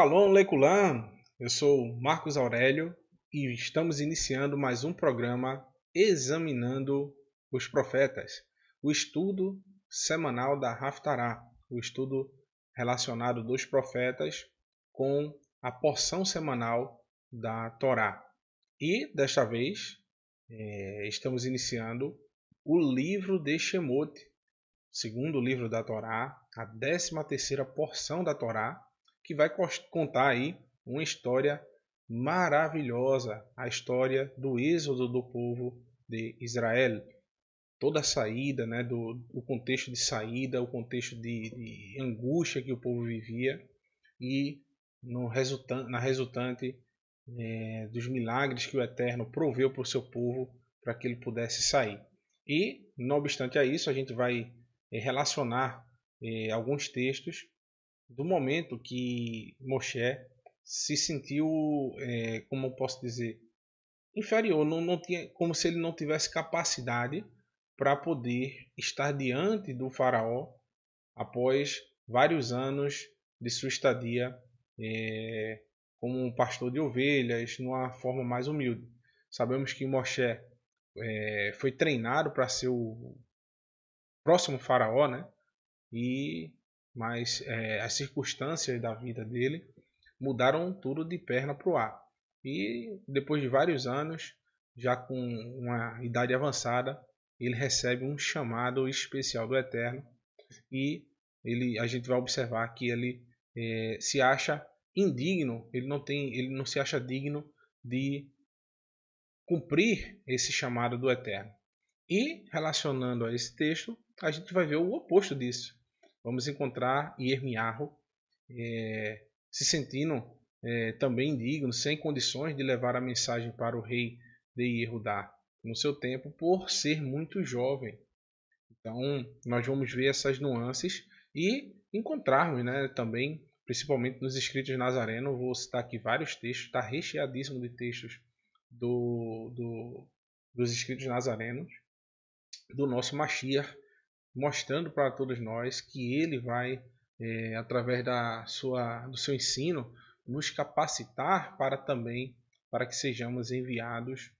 Shalom Lekulam, eu sou Marcos Aurélio e estamos iniciando mais um programa examinando os profetas, o estudo semanal da Haftará, o estudo relacionado dos profetas com a porção semanal da Torá. E desta vez é, estamos iniciando o livro de Shemot, segundo livro da Torá, a 13 terceira porção da Torá, que vai contar aí uma história maravilhosa, a história do êxodo do povo de Israel. Toda a saída, né, do, o contexto de saída, o contexto de, de angústia que o povo vivia e no na resultante é, dos milagres que o Eterno proveu para o seu povo para que ele pudesse sair. E, não obstante a isso, a gente vai é, relacionar é, alguns textos do momento que Moshe se sentiu, é, como eu posso dizer, inferior, não, não tinha, como se ele não tivesse capacidade para poder estar diante do faraó após vários anos de sua estadia é, como um pastor de ovelhas, numa forma mais humilde. Sabemos que Moshe é, foi treinado para ser o próximo faraó, né? E mas é, as circunstâncias da vida dele mudaram tudo de perna para o ar. E depois de vários anos, já com uma idade avançada, ele recebe um chamado especial do Eterno e ele, a gente vai observar que ele é, se acha indigno, ele não tem, ele não se acha digno de cumprir esse chamado do Eterno. E relacionando a esse texto, a gente vai ver o oposto disso vamos encontrar Yermiarro é, se sentindo é, também indigno, sem condições de levar a mensagem para o rei de Yehudá no seu tempo, por ser muito jovem. Então, nós vamos ver essas nuances e encontrarmos né, também, principalmente nos escritos nazareno, vou citar aqui vários textos, está recheadíssimo de textos do, do, dos escritos nazarenos, do nosso Mashiach, mostrando para todos nós que ele vai, é, através da sua, do seu ensino, nos capacitar para também para que sejamos enviados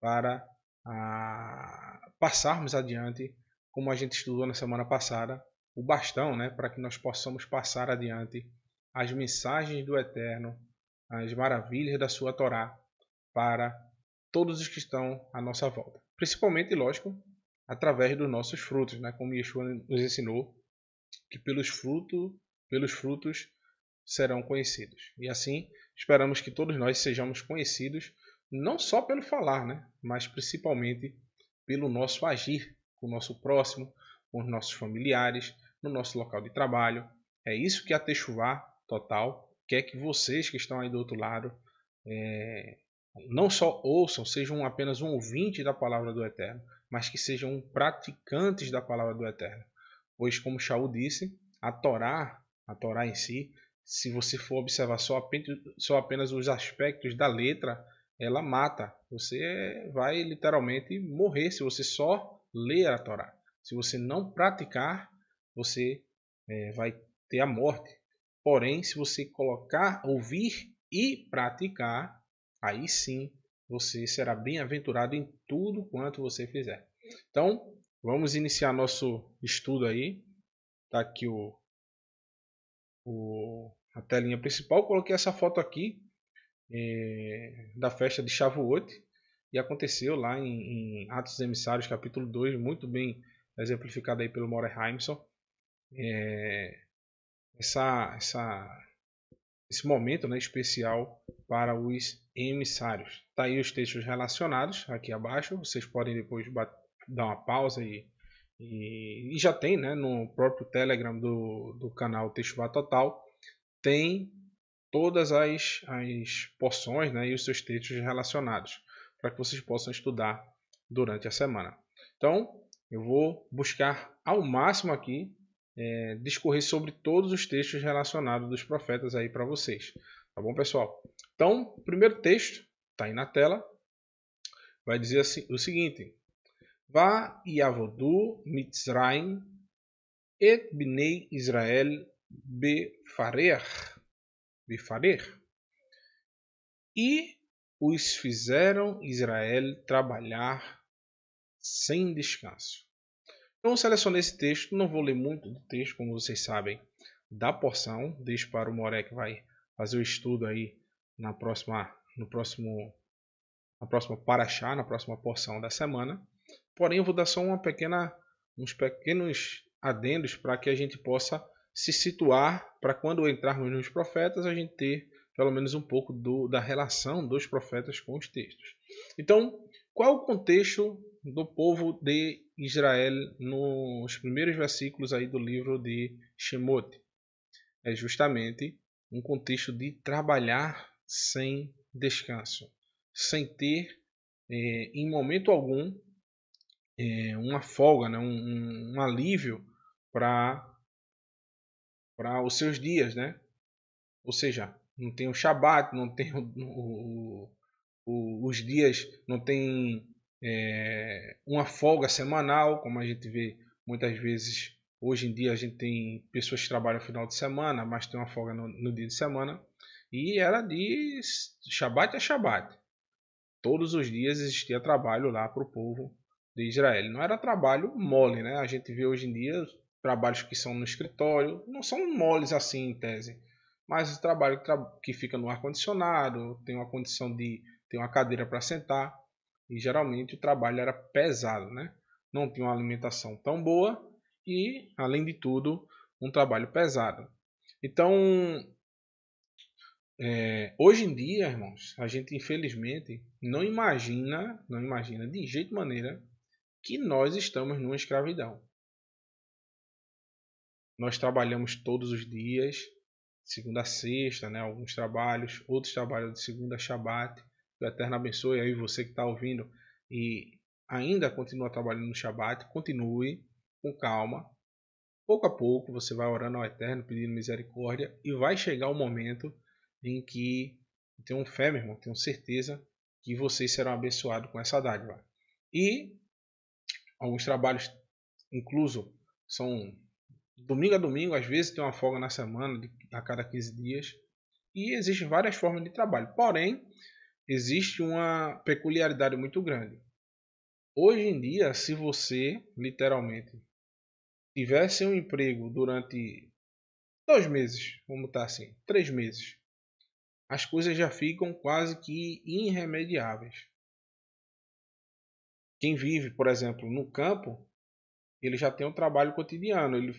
para a, passarmos adiante, como a gente estudou na semana passada, o bastão, né, para que nós possamos passar adiante as mensagens do Eterno, as maravilhas da sua Torá para todos os que estão à nossa volta. Principalmente, lógico, através dos nossos frutos, né? Como Yeshua nos ensinou que pelos frutos, pelos frutos serão conhecidos. E assim, esperamos que todos nós sejamos conhecidos não só pelo falar, né? Mas principalmente pelo nosso agir com o nosso próximo, com os nossos familiares, no nosso local de trabalho. É isso que a Techuvá Total quer que vocês que estão aí do outro lado é, não só ouçam, sejam apenas um ouvinte da palavra do Eterno, mas que sejam praticantes da palavra do Eterno. Pois, como Shaul disse, a Torá, a Torá em si, se você for observar só apenas, só apenas os aspectos da letra, ela mata. Você vai literalmente morrer se você só ler a Torá. Se você não praticar, você é, vai ter a morte. Porém, se você colocar, ouvir e praticar, aí sim você será bem-aventurado em tudo quanto você fizer. Então, vamos iniciar nosso estudo aí. Está aqui o, o a telinha principal. Coloquei essa foto aqui é, da festa de Shavuot e aconteceu lá em, em, Atos dos Emissários, capítulo 2, muito bem exemplificado aí pelo More Heimson. É, essa, essa esse momento né, especial para os emissários. Tá aí os textos relacionados aqui abaixo. Vocês podem depois dar uma pausa e, e, e, já tem né, no próprio Telegram do, do canal Texto Total. Tem todas as, as porções né, e os seus textos relacionados para que vocês possam estudar durante a semana. Então, eu vou buscar ao máximo aqui é, discorrer sobre todos os textos relacionados dos profetas aí para vocês. Tá bom, pessoal? Então, o primeiro texto, está aí na tela, vai dizer assim, o seguinte: Vá e avodu mitzraim et bnei Israel befarer, befarer. E os fizeram Israel trabalhar sem descanso. Então selecionei esse texto, não vou ler muito do texto, como vocês sabem, da porção. Deixo para o Moré que vai fazer o estudo aí na próxima, no próximo, na próxima paraxá, na próxima porção da semana. Porém, eu vou dar só uma pequena, uns pequenos adendos para que a gente possa se situar para quando entrarmos nos profetas a gente ter pelo menos um pouco do, da relação dos profetas com os textos. Então, qual o contexto do povo de Israel nos primeiros versículos aí do livro de Shemot. É justamente um contexto de trabalhar sem descanso, sem ter é, em momento algum é, uma folga, né? um, um alívio para para os seus dias, né? Ou seja, não tem o Shabat, não tem o, o, o, os dias, não tem é, uma folga semanal, como a gente vê muitas vezes hoje em dia a gente tem pessoas que trabalham no final de semana, mas tem uma folga no, no dia de semana. E era de Shabat a Shabat. Todos os dias existia trabalho lá para o povo de Israel. Não era trabalho mole, né? A gente vê hoje em dia trabalhos que são no escritório, não são moles assim em tese, mas o trabalho que, fica no ar condicionado, tem uma condição de tem uma cadeira para sentar. E geralmente o trabalho era pesado, né? Não tinha uma alimentação tão boa e, além de tudo, um trabalho pesado. Então, é, hoje em dia, irmãos, a gente infelizmente não imagina, não imagina de jeito maneira que nós estamos numa escravidão. Nós trabalhamos todos os dias, segunda a sexta, né, alguns trabalhos, outros trabalham de segunda a shabat. Que o Eterno abençoe aí você que está ouvindo e ainda continua trabalhando no Shabat. Continue com calma. Pouco a pouco você vai orando ao Eterno, pedindo misericórdia. E vai chegar o momento em que, tenho fé, meu irmão, tenho certeza que vocês serão abençoados com essa dádiva. E alguns trabalhos, incluso, são domingo a domingo, às vezes tem uma folga na semana, a cada 15 dias. E existem várias formas de trabalho. Porém, existe uma peculiaridade muito grande. Hoje em dia, se você literalmente tivesse um emprego durante dois meses, vamos estar assim, três meses, as coisas já ficam quase que irremediáveis. Quem vive, por exemplo, no campo, ele já tem um trabalho cotidiano, ele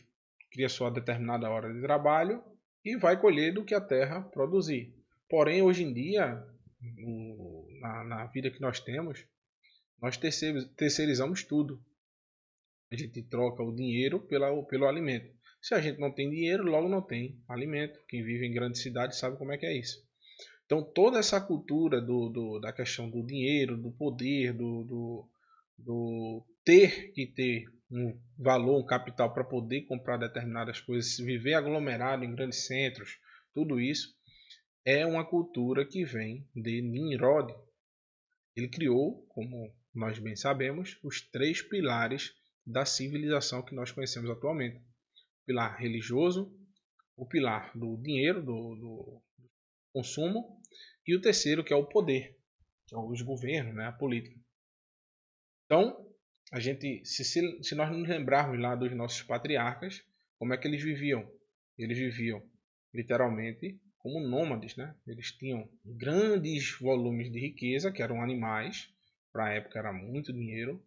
cria sua determinada hora de trabalho e vai colher do que a terra produzir. Porém, hoje em dia, no, na, na, vida que nós temos, nós terceirizamos tudo. A gente troca o dinheiro pela, pelo alimento. Se a gente não tem dinheiro, logo não tem alimento. Quem vive em grandes cidades sabe como é que é isso. Então toda essa cultura do, do da questão do dinheiro, do poder, do, do, do ter que ter um valor, um capital para poder comprar determinadas coisas, viver aglomerado em grandes centros, tudo isso é uma cultura que vem de Nimrod. Ele criou, como nós bem sabemos, os três pilares da civilização que nós conhecemos atualmente: o pilar religioso, o pilar do dinheiro, do, do consumo, e o terceiro, que é o poder, que é os governos, né, a política. Então, a gente, se, se nós nos lembrarmos lá dos nossos patriarcas, como é que eles viviam? Eles viviam literalmente como nômades, né? Eles tinham grandes volumes de riqueza, que eram animais, para a época era muito dinheiro.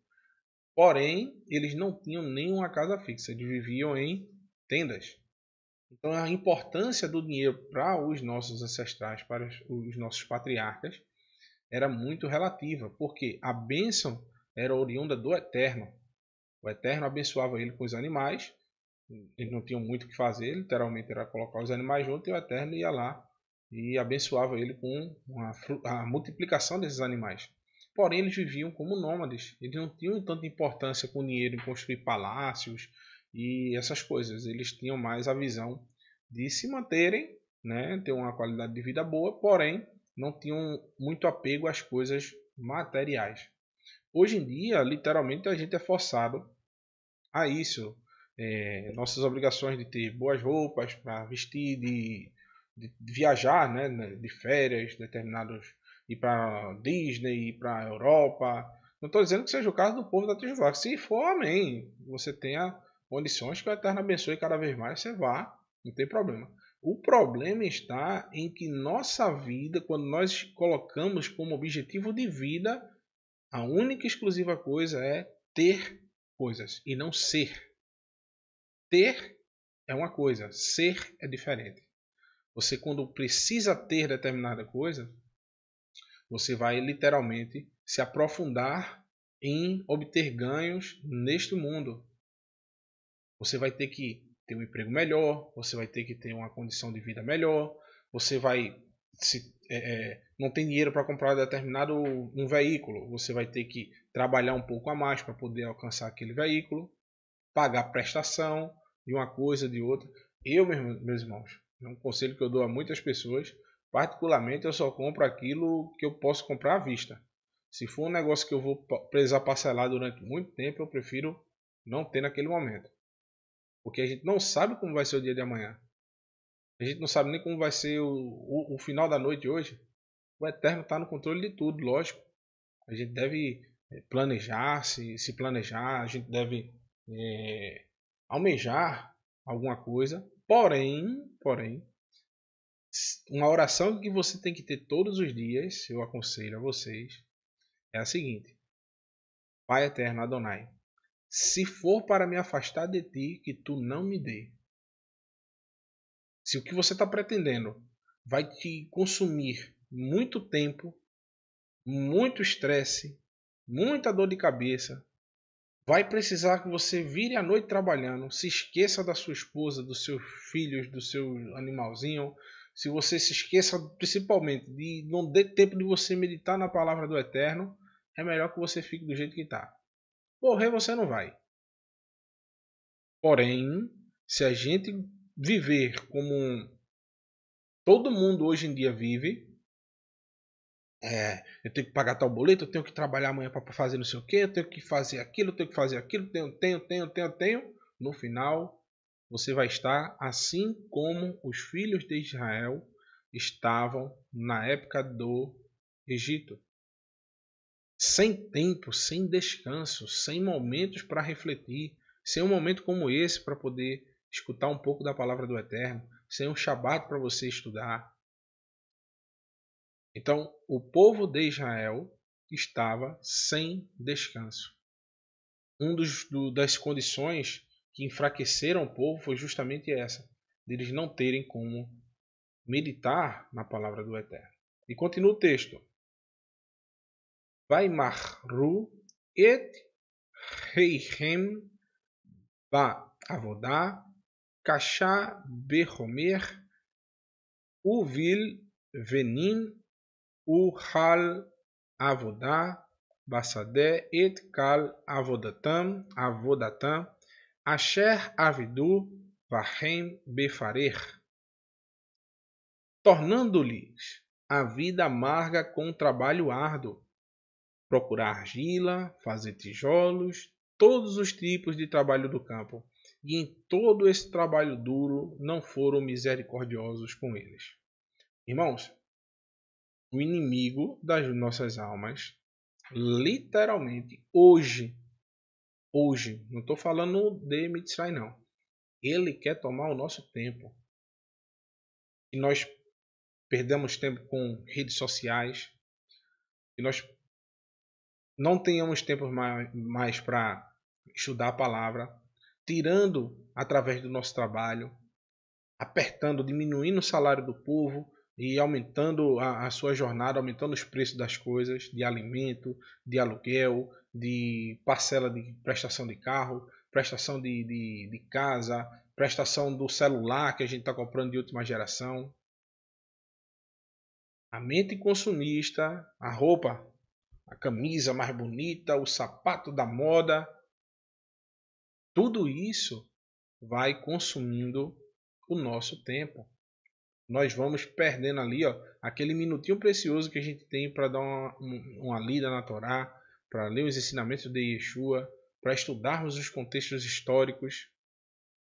Porém, eles não tinham nenhuma casa fixa, eles viviam em tendas. Então, a importância do dinheiro para os nossos ancestrais, para os nossos patriarcas, era muito relativa, porque a bênção era oriunda do Eterno. O Eterno abençoava ele com os animais eles não tinham muito o que fazer, literalmente era colocar os animais juntos e o Eterno ia lá e abençoava ele com uma, a multiplicação desses animais. Porém, eles viviam como nômades, eles não tinham tanta importância com o dinheiro em construir palácios e essas coisas, eles tinham mais a visão de se manterem, né, ter uma qualidade de vida boa, porém não tinham muito apego às coisas materiais. Hoje em dia, literalmente, a gente é forçado a isso é, nossas obrigações de ter boas roupas para vestir, de, de, viajar, né, né de férias, determinados ir para Disney, ir para Europa. Não estou dizendo que seja o caso do povo da Tijuvá. Se for, amém. Você tenha condições que o Eterno abençoe cada vez mais, você vá, não tem problema. O problema está em que nossa vida, quando nós colocamos como objetivo de vida, a única e exclusiva coisa é ter coisas e não ser. Ter é uma coisa, ser é diferente. Você, quando precisa ter determinada coisa, você vai literalmente se aprofundar em obter ganhos neste mundo. Você vai ter que ter um emprego melhor, você vai ter que ter uma condição de vida melhor, você vai se é, é não tem dinheiro para comprar determinado um veículo, você vai ter que trabalhar um pouco a mais para poder alcançar aquele veículo pagar prestação de uma coisa, de outra. Eu, meus irmãos, é um conselho que eu dou a muitas pessoas, particularmente eu só compro aquilo que eu posso comprar à vista. Se for um negócio que eu vou precisar parcelar durante muito tempo, eu prefiro não ter naquele momento. Porque a gente não sabe como vai ser o dia de amanhã. A gente não sabe nem como vai ser o, o, o final da noite hoje. O Eterno está no controle de tudo, lógico. A gente deve eh, planejar, se, se planejar, a gente deve é, almejar alguma coisa, porém, porém, uma oração que você tem que ter todos os dias, eu aconselho a vocês, é a seguinte: Pai eterno Adonai, se for para me afastar de ti, que tu não me dê. Se o que você está pretendendo vai te consumir muito tempo, muito estresse, muita dor de cabeça, Vai precisar que você vire à noite trabalhando, se esqueça da sua esposa, dos seus filhos, do seu animalzinho. Se você se esqueça, principalmente, de não dê tempo de você meditar na palavra do Eterno, é melhor que você fique do jeito que está. Morrer você não vai. Porém, se a gente viver como todo mundo hoje em dia vive, é, eu tenho que pagar tal boleto, eu tenho que trabalhar amanhã para fazer não sei o que, eu tenho que fazer aquilo, eu tenho que fazer aquilo, tenho, tenho, tenho, tenho, tenho. No final, você vai estar assim como os filhos de Israel estavam na época do Egito. Sem tempo, sem descanso, sem momentos para refletir, sem um momento como esse para poder escutar um pouco da palavra do Eterno, sem um shabat para você estudar, então, o povo de Israel estava sem descanso. Um dos, do, das condições que enfraqueceram o povo foi justamente essa, deles de não terem como meditar na palavra do Eterno. E continua o texto. Vai marru et reichem ba avodá kasha behomer uvil venim Uhal Avodá Basadé et Kal Avodatam Avodatam Asher Avidu Vahem Befarer Tornando-lhes a vida amarga com trabalho árduo, procurar argila, fazer tijolos, todos os tipos de trabalho do campo, e em todo esse trabalho duro não foram misericordiosos com eles. Irmãos, o inimigo das nossas almas, literalmente, hoje, hoje, não estou falando de Mitzray, não. Ele quer tomar o nosso tempo. E nós perdemos tempo com redes sociais, e nós não tenhamos tempo mais, mais para estudar a palavra, tirando através do nosso trabalho, apertando, diminuindo o salário do povo, e aumentando a, a, sua jornada, aumentando os preços das coisas, de alimento, de aluguel, de parcela de prestação de carro, prestação de, de, de casa, prestação do celular que a gente está comprando de última geração. A mente consumista, a roupa, a camisa mais bonita, o sapato da moda, tudo isso vai consumindo o nosso tempo nós vamos perdendo ali, ó, aquele minutinho precioso que a gente tem para dar uma, uma lida na Torá, para ler os ensinamentos de Yeshua, para estudarmos os contextos históricos,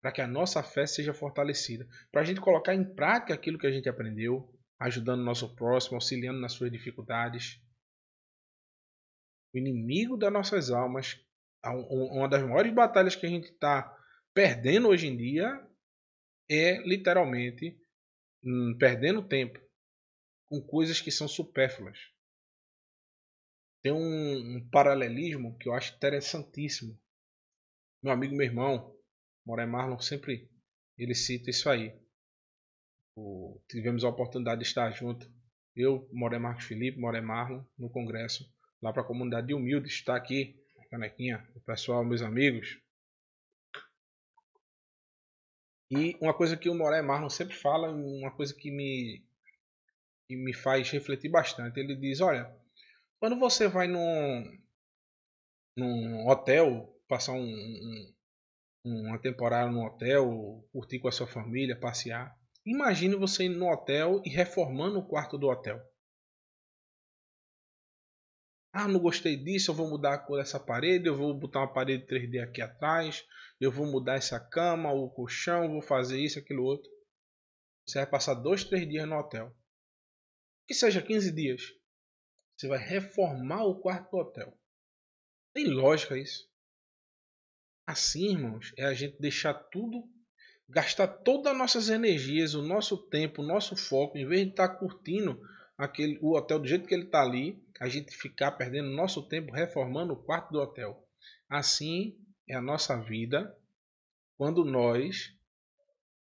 para que a nossa fé seja fortalecida, para a gente colocar em prática aquilo que a gente aprendeu, ajudando o nosso próximo, auxiliando nas suas dificuldades. O inimigo das nossas almas, uma das maiores batalhas que a gente está perdendo hoje em dia é literalmente hum, perdendo tempo com coisas que são supérfluas. Tem um, um paralelismo que eu acho interessantíssimo. Meu amigo, meu irmão, Moré Marlon, sempre ele cita isso aí. O, tivemos a oportunidade de estar junto. Eu, Moré Marcos Felipe, Moré Marlon, no congresso, lá para a comunidade de humildes, está aqui, canequinha, o pessoal, meus amigos, E uma coisa que o Moré Marlon sempre fala, uma coisa que me, que me faz refletir bastante. Ele diz, olha, quando você vai num, num hotel, passar um, um, uma temporada num hotel, curtir com a sua família, passear, imagine você indo no hotel e reformando o quarto do hotel. Ah, não gostei disso, eu vou mudar a cor dessa parede, eu vou botar uma parede 3D aqui atrás, eu vou mudar essa cama, o colchão, vou fazer isso, aquilo outro. Você vai passar dois, três dias no hotel. Que seja 15 dias. Você vai reformar o quarto do hotel. Tem lógica isso. Assim, irmãos, é a gente deixar tudo, gastar todas as nossas energias, o nosso tempo, o nosso foco, em vez de estar tá curtindo aquele, o hotel do jeito que ele está ali, a gente ficar perdendo nosso tempo reformando o quarto do hotel. Assim é a nossa vida quando nós,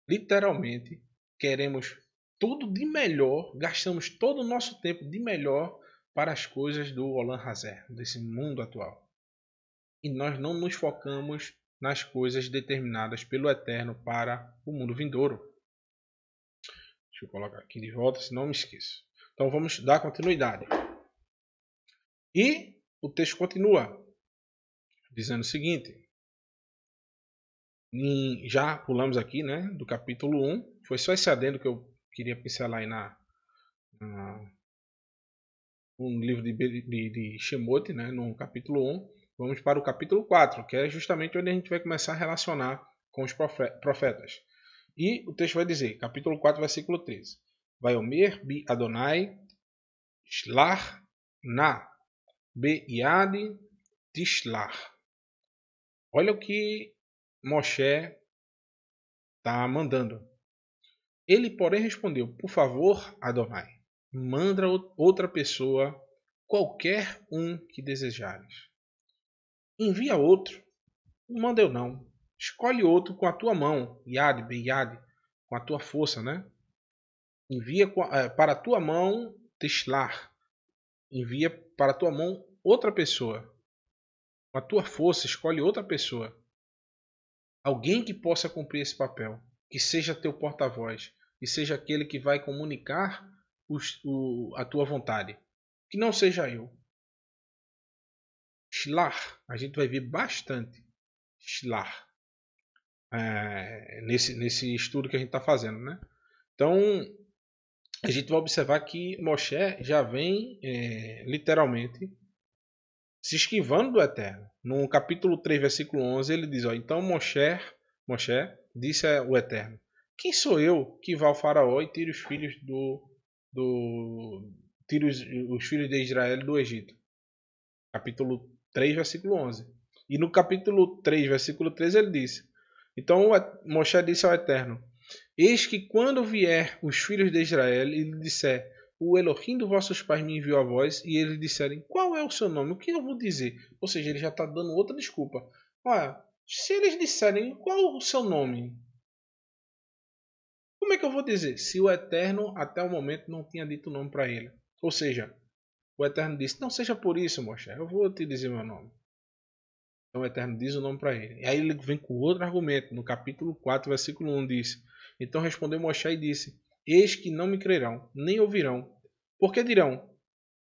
literalmente, queremos tudo de melhor, gastamos todo o nosso tempo de melhor para as coisas do Olan Hazer, desse mundo atual. E nós não nos focamos nas coisas determinadas pelo Eterno para o mundo vindouro. Deixa eu colocar aqui de volta, se não me esqueço. Então vamos dar continuidade. E o texto continua dizendo o seguinte: em, hum, já pulamos aqui, né? Do capítulo 1. Foi só esse adendo que eu queria pincelar aí na, na um livro de, de, de Shemote, né? No capítulo 1. Vamos para o capítulo 4, que é justamente onde a gente vai começar a relacionar com os profetas. E o texto vai dizer, capítulo 4, versículo 13. Vaiomer bi Adonai shlar na beiad tishlar. Olha o que Moshe está mandando. Ele, porém, respondeu: Por favor, Adonai, manda outra pessoa, qualquer um que desejares. Envia outro. Não manda eu não. Escolhe outro com a tua mão, Yad, Ben Yad, com a tua força, né? Envia eh, para a tua mão Tishlar. Envia para a tua mão outra pessoa. Com a tua força, escolhe outra pessoa. Alguém que possa cumprir esse papel, que seja teu porta-voz, que seja aquele que vai comunicar os, o, a tua vontade. Que não seja eu. Schlar, a gente vai ver bastante Schlar é, nesse, nesse estudo que a gente está fazendo. Né? Então, a gente vai observar que Moshe já vem é, literalmente se esquivando do Eterno. No capítulo 3, versículo 11, ele diz: ó, Então Moshe, disse ao Eterno: Quem sou eu que vá ao Faraó e tire os filhos do. do tire os, os filhos de Israel do Egito? Capítulo 3, versículo 11. E no capítulo 3, versículo 13, ele disse: Então Moshe disse ao Eterno: Eis que quando vier os filhos de Israel e lhe disser: o Elohim dos vossos pais me enviou a voz e eles disserem qual é o seu nome, o que eu vou dizer? Ou seja, ele já está dando outra desculpa. Olha, se eles disserem qual o seu nome, como é que eu vou dizer? Se o Eterno até o momento não tinha dito o nome para ele. Ou seja, o Eterno disse: Não seja por isso, Moshe, eu vou te dizer meu nome. Então o Eterno diz o nome para ele. E aí ele vem com outro argumento. No capítulo 4, versículo 1 diz: Então respondeu Moshe e disse. Eis que não me crerão, nem ouvirão. Porque dirão: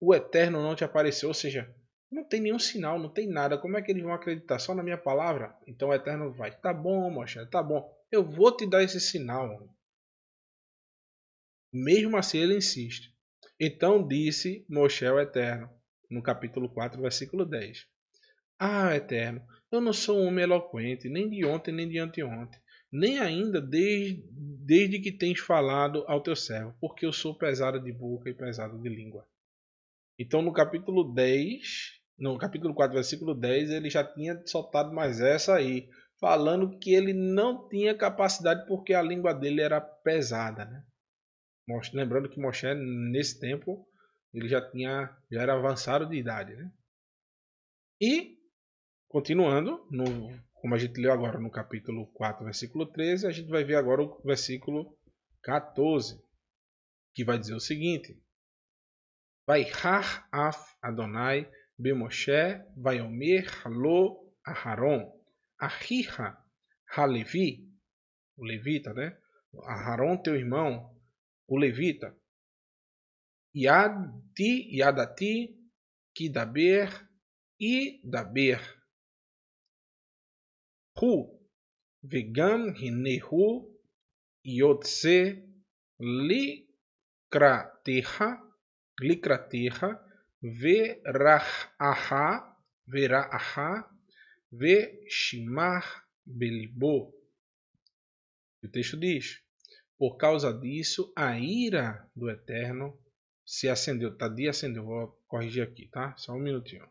O Eterno não te apareceu. Ou seja, não tem nenhum sinal, não tem nada. Como é que eles vão acreditar só na minha palavra? Então o Eterno vai: Tá bom, Moshe, tá bom. Eu vou te dar esse sinal. Mesmo assim, ele insiste. Então disse Moshe o Eterno, no capítulo 4, versículo 10. Ah, Eterno, eu não sou um homem eloquente, nem de ontem, nem de anteontem, nem ainda desde, desde que tens falado ao teu servo, porque eu sou pesado de boca e pesado de língua. Então, no capítulo 10, no capítulo 4, versículo 10, ele já tinha soltado mais essa aí, falando que ele não tinha capacidade porque a língua dele era pesada. Né? Lembrando que Moshe, nesse tempo, ele já, tinha, já era avançado de idade. Né? E, continuando, no como a gente leu agora no capítulo 4, versículo 13, a gente vai ver agora o versículo 14, que vai dizer o seguinte: Vai har af Adonai bemoshe vaiomer lo aharon ahiha halevi o levita, né? Aharon teu irmão, o levita. Yad ti yadati kidaber e daber hu, vigam, hinehu yotse likrateha, likrateha, verahaha, verahaha, veshimar belbo. O texto diz, por causa disso, a ira do Eterno se acendeu. Tadi acendeu, vou corrigir aqui, tá? Só um minutinho.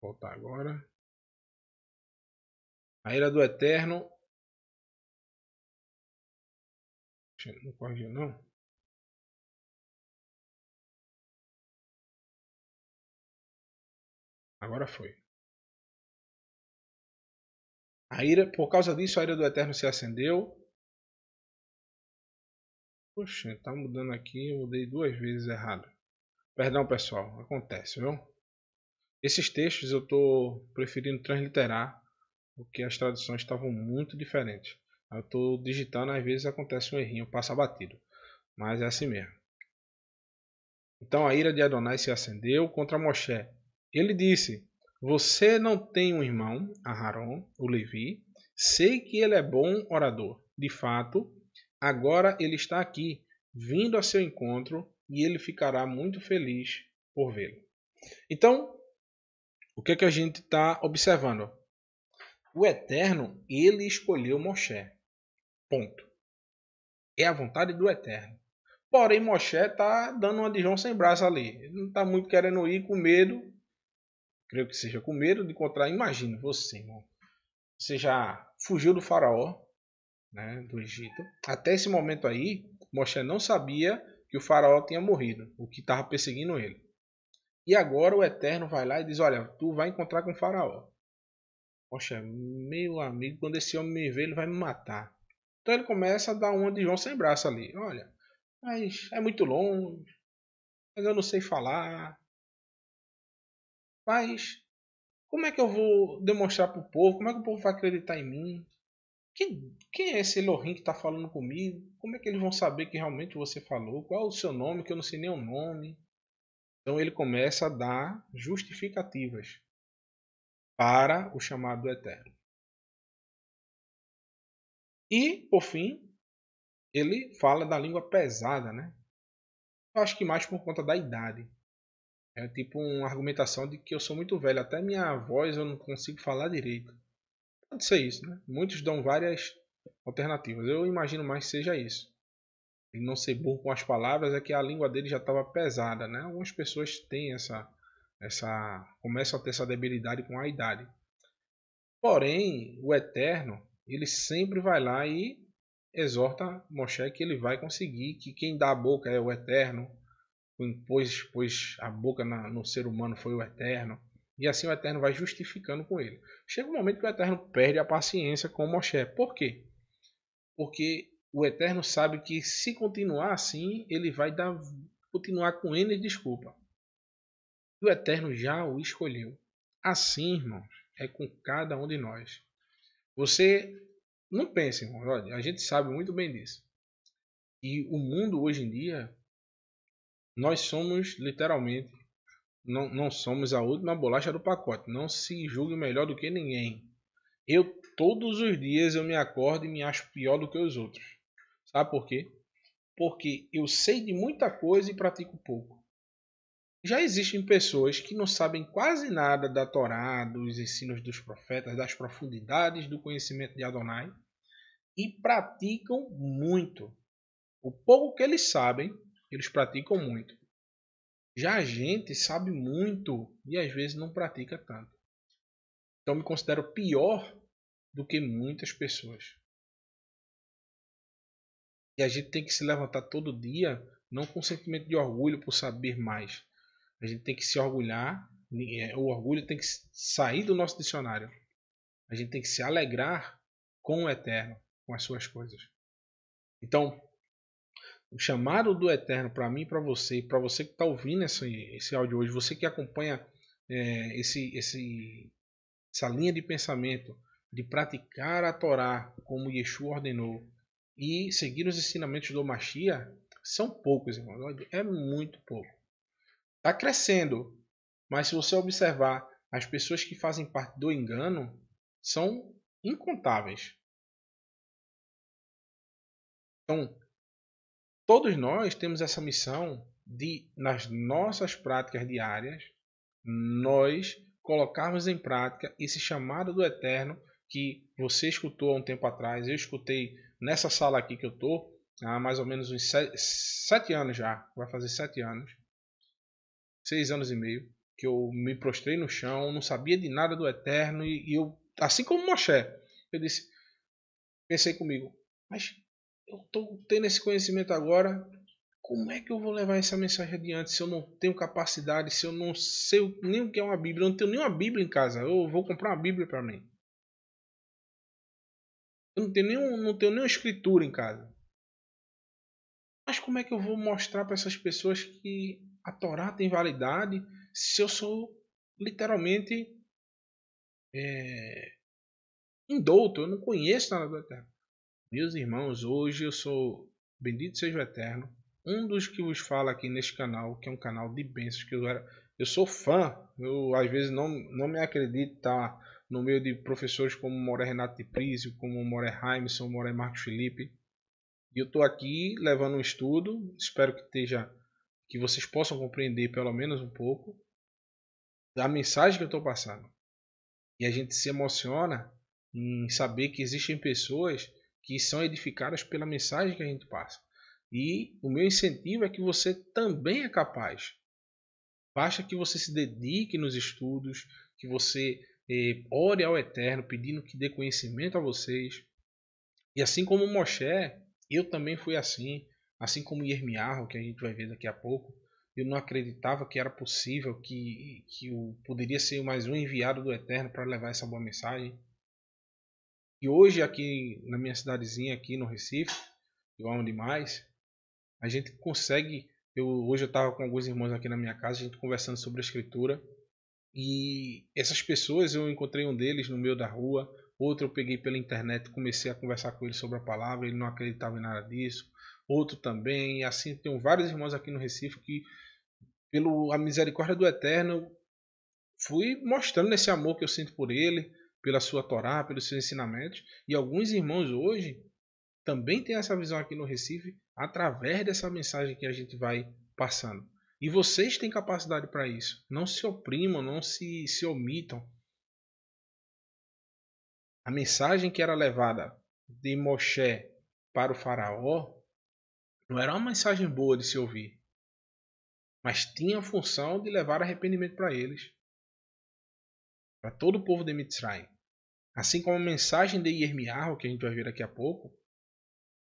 Voltar agora. A ira do Eterno. Não corrigiu, não. Agora foi. A ira, por causa disso, a ira do Eterno se acendeu. Poxa, tá mudando aqui, eu mudei duas vezes errado. Perdão, pessoal, acontece, viu? Esses textos eu estou preferindo transliterar, porque as traduções estavam muito diferentes. Eu estou digitando, às vezes acontece um errinho, passa batido. Mas é assim mesmo. Então a ira de Adonai se acendeu contra Moshe. Ele disse: Você não tem um irmão, Aharon, o Levi. Sei que ele é bom orador. De fato, agora ele está aqui, vindo a seu encontro, e ele ficará muito feliz por vê-lo. Então, o que é que a gente está observando? O Eterno, ele escolheu Moshe. Ponto. É a vontade do Eterno. Porém, Moshe está dando uma de João sem braço ali. Ele não está muito querendo ir com medo. Creio que seja com medo de encontrar. Imagina você, irmão. Você já fugiu do faraó, né, do Egito. Até esse momento aí, Moshe não sabia que o faraó tinha morrido, o que estava perseguindo ele. E agora o Eterno vai lá e diz: Olha, tu vai encontrar com o Faraó. Poxa, meu amigo, quando esse homem me ver, ele vai me matar. Então ele começa a dar uma de João sem braço ali: Olha, mas é muito longe, mas eu não sei falar. Mas como é que eu vou demonstrar para o povo? Como é que o povo vai acreditar em mim? Quem, quem é esse Elohim que está falando comigo? Como é que eles vão saber que realmente você falou? Qual é o seu nome? Que eu não sei nem o nome. Então ele começa a dar justificativas para o chamado do eterno. E, por fim, ele fala da língua pesada, né? Eu acho que mais por conta da idade. É tipo uma argumentação de que eu sou muito velho, até minha voz eu não consigo falar direito. Pode ser isso, né? Muitos dão várias alternativas. Eu imagino mais que seja isso em não ser burro com as palavras é que a língua dele já estava pesada, né? Algumas pessoas têm essa, essa, começam a ter essa debilidade com a idade. Porém, o Eterno, ele sempre vai lá e exorta Moshe que ele vai conseguir, que quem dá a boca é o Eterno, pois, pois a boca na, no ser humano foi o Eterno. E assim o Eterno vai justificando com ele. Chega um momento que o Eterno perde a paciência com Moshe. Por quê? Porque o Eterno sabe que se continuar assim, ele vai dar, continuar com N desculpa. O Eterno já o escolheu. Assim, irmãos, é com cada um de nós. Você não pense, irmão, olha, a gente sabe muito bem disso. E o mundo hoje em dia, nós somos literalmente, não, não somos a última bolacha do pacote. Não se julgue melhor do que ninguém. Eu todos os dias eu me acordo e me acho pior do que os outros. Sabe por quê? Porque eu sei de muita coisa e pratico pouco. Já existem pessoas que não sabem quase nada da Torá, dos ensinos dos profetas, das profundidades do conhecimento de Adonai e praticam muito. O pouco que eles sabem, eles praticam muito. Já a gente sabe muito e às vezes não pratica tanto. Então me considero pior do que muitas pessoas. E a gente tem que se levantar todo dia, não com sentimento de orgulho por saber mais. A gente tem que se orgulhar, é, o orgulho tem que sair do nosso dicionário. A gente tem que se alegrar com o eterno, com as suas coisas. Então, o chamado do eterno para mim, para você, para você que está ouvindo esse, esse áudio hoje, você que acompanha é, esse, esse, essa linha de pensamento de praticar a Torá como Yeshua ordenou, e seguir os ensinamentos do Machia são poucos, irmão. É muito pouco. Está crescendo, mas se você observar as pessoas que fazem parte do engano, são incontáveis. Então, todos nós temos essa missão de, nas nossas práticas diárias, nós colocarmos em prática esse chamado do Eterno que você escutou há um tempo atrás, eu escutei nessa sala aqui que eu estou há mais ou menos uns sete, sete anos já, vai fazer sete anos, seis anos e meio, que eu me prostrei no chão, não sabia de nada do eterno e, e eu, assim como Moshe, eu disse, pensei comigo, mas eu estou tendo esse conhecimento agora, como é que eu vou levar essa mensagem adiante se eu não tenho capacidade, se eu não sei nem o que é uma Bíblia, eu não tenho nenhuma Bíblia em casa, eu vou comprar uma Bíblia para mim. Eu não tenho, nenhum, não tenho nenhuma escritura em casa. Mas como é que eu vou mostrar para essas pessoas que a Torá tem validade se eu sou literalmente é, indouto, eu não conheço nada do Eterno? Meus irmãos, hoje eu sou, bendito seja o Eterno, um dos que vos fala aqui neste canal, que é um canal de bênçãos, que eu era, eu sou fã, eu às vezes não, não me acredito tá no meio de professores como Moré Renato de Prisio, como Moré Heimson, Moré Marcos Felipe. E eu estou aqui levando um estudo, espero que esteja que vocês possam compreender pelo menos um pouco da mensagem que eu estou passando. E a gente se emociona em saber que existem pessoas que são edificadas pela mensagem que a gente passa. E o meu incentivo é que você também é capaz. Basta que você se dedique nos estudos, que você e ore ao Eterno pedindo que dê conhecimento a vocês. E assim como Moshe, eu também fui assim, assim como Irmiarro, que a gente vai ver daqui a pouco. Eu não acreditava que era possível que, que eu poderia ser mais um enviado do Eterno para levar essa boa mensagem. E hoje, aqui na minha cidadezinha, aqui no Recife, eu amo demais, a gente consegue. Eu, hoje eu estava com alguns irmãos aqui na minha casa, a gente conversando sobre a Escritura. E essas pessoas, eu encontrei um deles no meio da rua, outro eu peguei pela internet, comecei a conversar com ele sobre a palavra, ele não acreditava em nada disso. Outro também, e assim, tenho vários irmãos aqui no Recife que, pela misericórdia do Eterno, fui mostrando esse amor que eu sinto por ele, pela sua Torá, pelos seus ensinamentos. E alguns irmãos hoje também têm essa visão aqui no Recife através dessa mensagem que a gente vai passando. E vocês têm capacidade para isso. Não se oprimam, não se, se omitam. A mensagem que era levada de Moshe para o faraó não era uma mensagem boa de se ouvir, mas tinha a função de levar arrependimento para eles, para todo o povo de Mitzray. Assim como a mensagem de Irmiarro, que a gente vai ver daqui a pouco,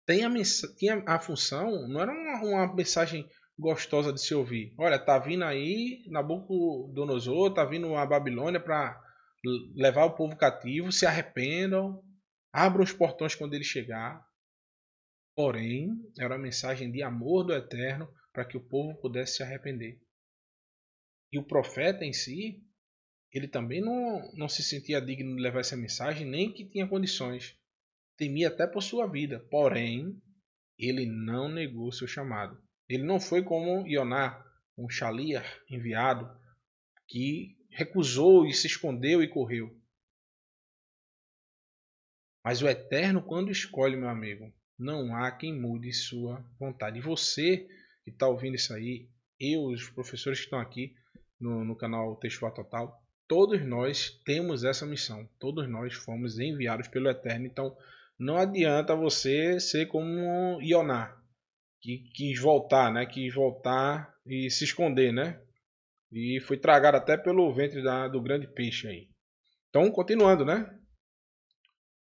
tem a, tinha a função, não era uma, uma mensagem gostosa de se ouvir. Olha, tá vindo aí Nabucodonosor, tá vindo a Babilônia para levar o povo cativo, se arrependam, abram os portões quando ele chegar. Porém, era uma mensagem de amor do Eterno para que o povo pudesse se arrepender. E o profeta em si, ele também não, não se sentia digno de levar essa mensagem, nem que tinha condições. Temia até por sua vida, porém, ele não negou seu chamado. Ele não foi como Ioná, um Xaliar enviado, que recusou e se escondeu e correu. Mas o Eterno, quando escolhe, meu amigo, não há quem mude sua vontade. E você que está ouvindo isso aí, eu, os professores que estão aqui no, no canal Textual Total, todos nós temos essa missão. Todos nós fomos enviados pelo Eterno. Então, não adianta você ser como Ioná, que quis voltar, né? Quis voltar e se esconder, né? E foi tragado até pelo ventre da, do grande peixe aí. Então, continuando, né?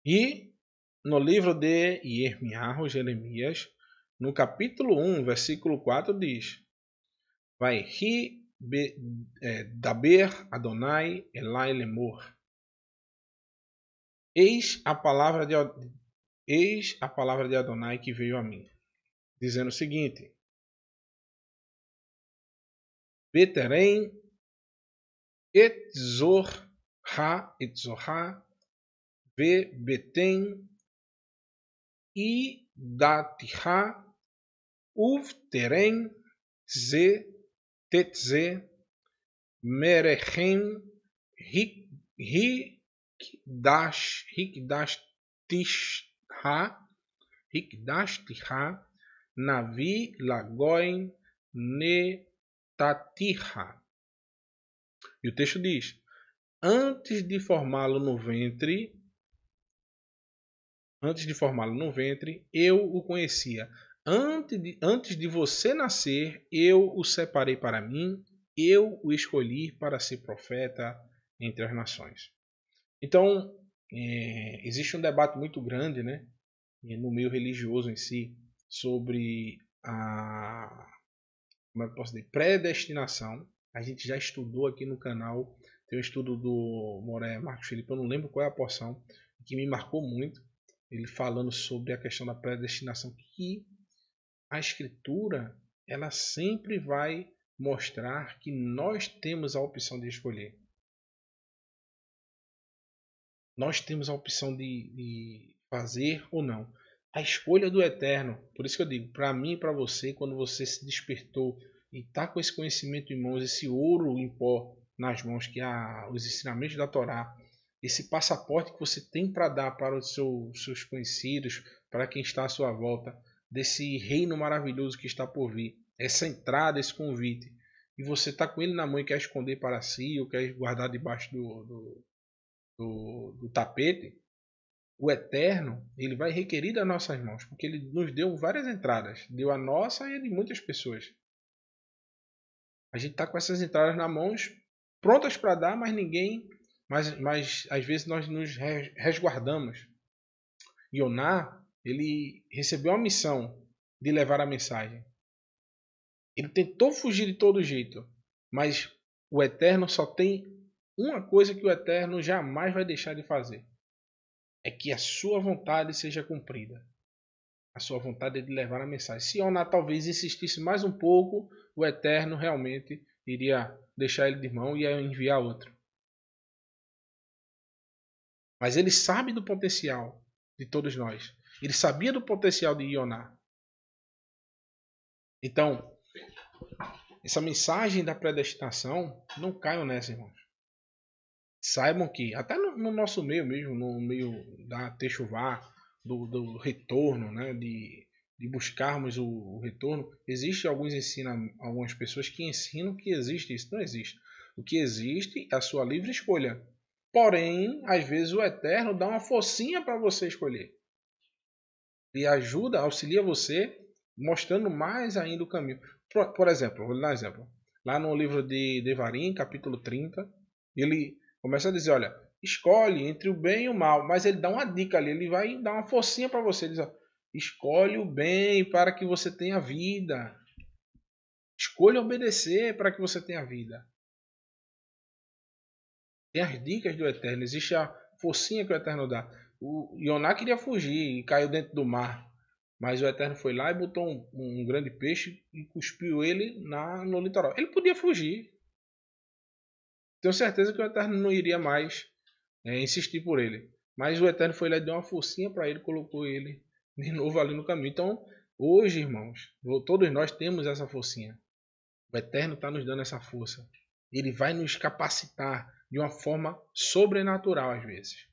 E no livro de Irmiarro, Jeremias, no capítulo 1, versículo 4, diz: Vai ri be, é, daber Adonai Elai lemor. Eis a palavra de Eis a palavra de Adonai que veio a mim dizendo o seguinte: Beterem etzor ha etzorha ve beten i datiha uvteren ze tetze merechem hikdash hikdash tishha hikdash tishha Navi Lagoin Netatira. E o texto diz: Antes de formá-lo no ventre, antes de formá-lo no ventre, eu o conhecia. Antes de, antes de você nascer, eu o separei para mim, eu o escolhi para ser profeta entre as nações. Então, é, existe um debate muito grande né, no meio religioso em si sobre a como é que posso dizer, predestinação. A gente já estudou aqui no canal, tem um estudo do Moré Marcos Felipe, eu não lembro qual é a porção, que me marcou muito, ele falando sobre a questão da predestinação, que a escritura, ela sempre vai mostrar que nós temos a opção de escolher. Nós temos a opção de, de fazer ou não a escolha do eterno. Por isso que eu digo, para mim e para você, quando você se despertou e está com esse conhecimento em mãos, esse ouro em pó nas mãos, que é os ensinamentos da Torá, esse passaporte que você tem para dar para os seu, seus conhecidos, para quem está à sua volta, desse reino maravilhoso que está por vir, essa entrada, esse convite, e você está com ele na mão e quer esconder para si ou quer guardar debaixo do, do, do, do tapete, o eterno, ele vai requerir das nossas mãos, porque ele nos deu várias entradas, deu a nossa e a de muitas pessoas. A gente está com essas entradas na mãos prontas para dar, mas ninguém, mas, mas às vezes nós nos resguardamos. Ioná, ele recebeu a missão de levar a mensagem. Ele tentou fugir de todo jeito, mas o Eterno só tem uma coisa que o Eterno jamais vai deixar de fazer é que a sua vontade seja cumprida. A sua vontade é de levar a mensagem. Se Oná talvez insistisse mais um pouco, o Eterno realmente iria deixar ele de mão e enviar outro. Mas ele sabe do potencial de todos nós. Ele sabia do potencial de Ioná. Então, essa mensagem da predestinação, não caiam nessa, irmãos saibam que, até no, no nosso meio mesmo, no meio da Techuvá, do, do retorno, né, de, de buscarmos o, o retorno, existe alguns ensinam, algumas pessoas que ensinam que existe isso, não existe. O que existe é a sua livre escolha. Porém, às vezes o Eterno dá uma focinha para você escolher. E ajuda, auxilia você, mostrando mais ainda o caminho. Por, por exemplo, vou dar um exemplo. Lá no livro de Devarim, capítulo 30, ele Começa a dizer, olha, escolhe entre o bem e o mal, mas ele dá uma dica ali, ele vai dar uma forcinha para você, ele diz, ó, escolhe o bem para que você tenha vida. Escolha obedecer para que você tenha vida. Tem as dicas do Eterno, existe a forcinha que o Eterno dá. O Ioná queria fugir e caiu dentro do mar. Mas o Eterno foi lá e botou um, um grande peixe e cuspiu ele na, no litoral. Ele podia fugir. Tenho certeza que o Eterno não iria mais é, insistir por ele. Mas o Eterno foi lá e deu uma forcinha para ele, colocou ele de novo ali no caminho. Então, hoje, irmãos, todos nós temos essa forcinha. O Eterno está nos dando essa força. Ele vai nos capacitar de uma forma sobrenatural, às vezes.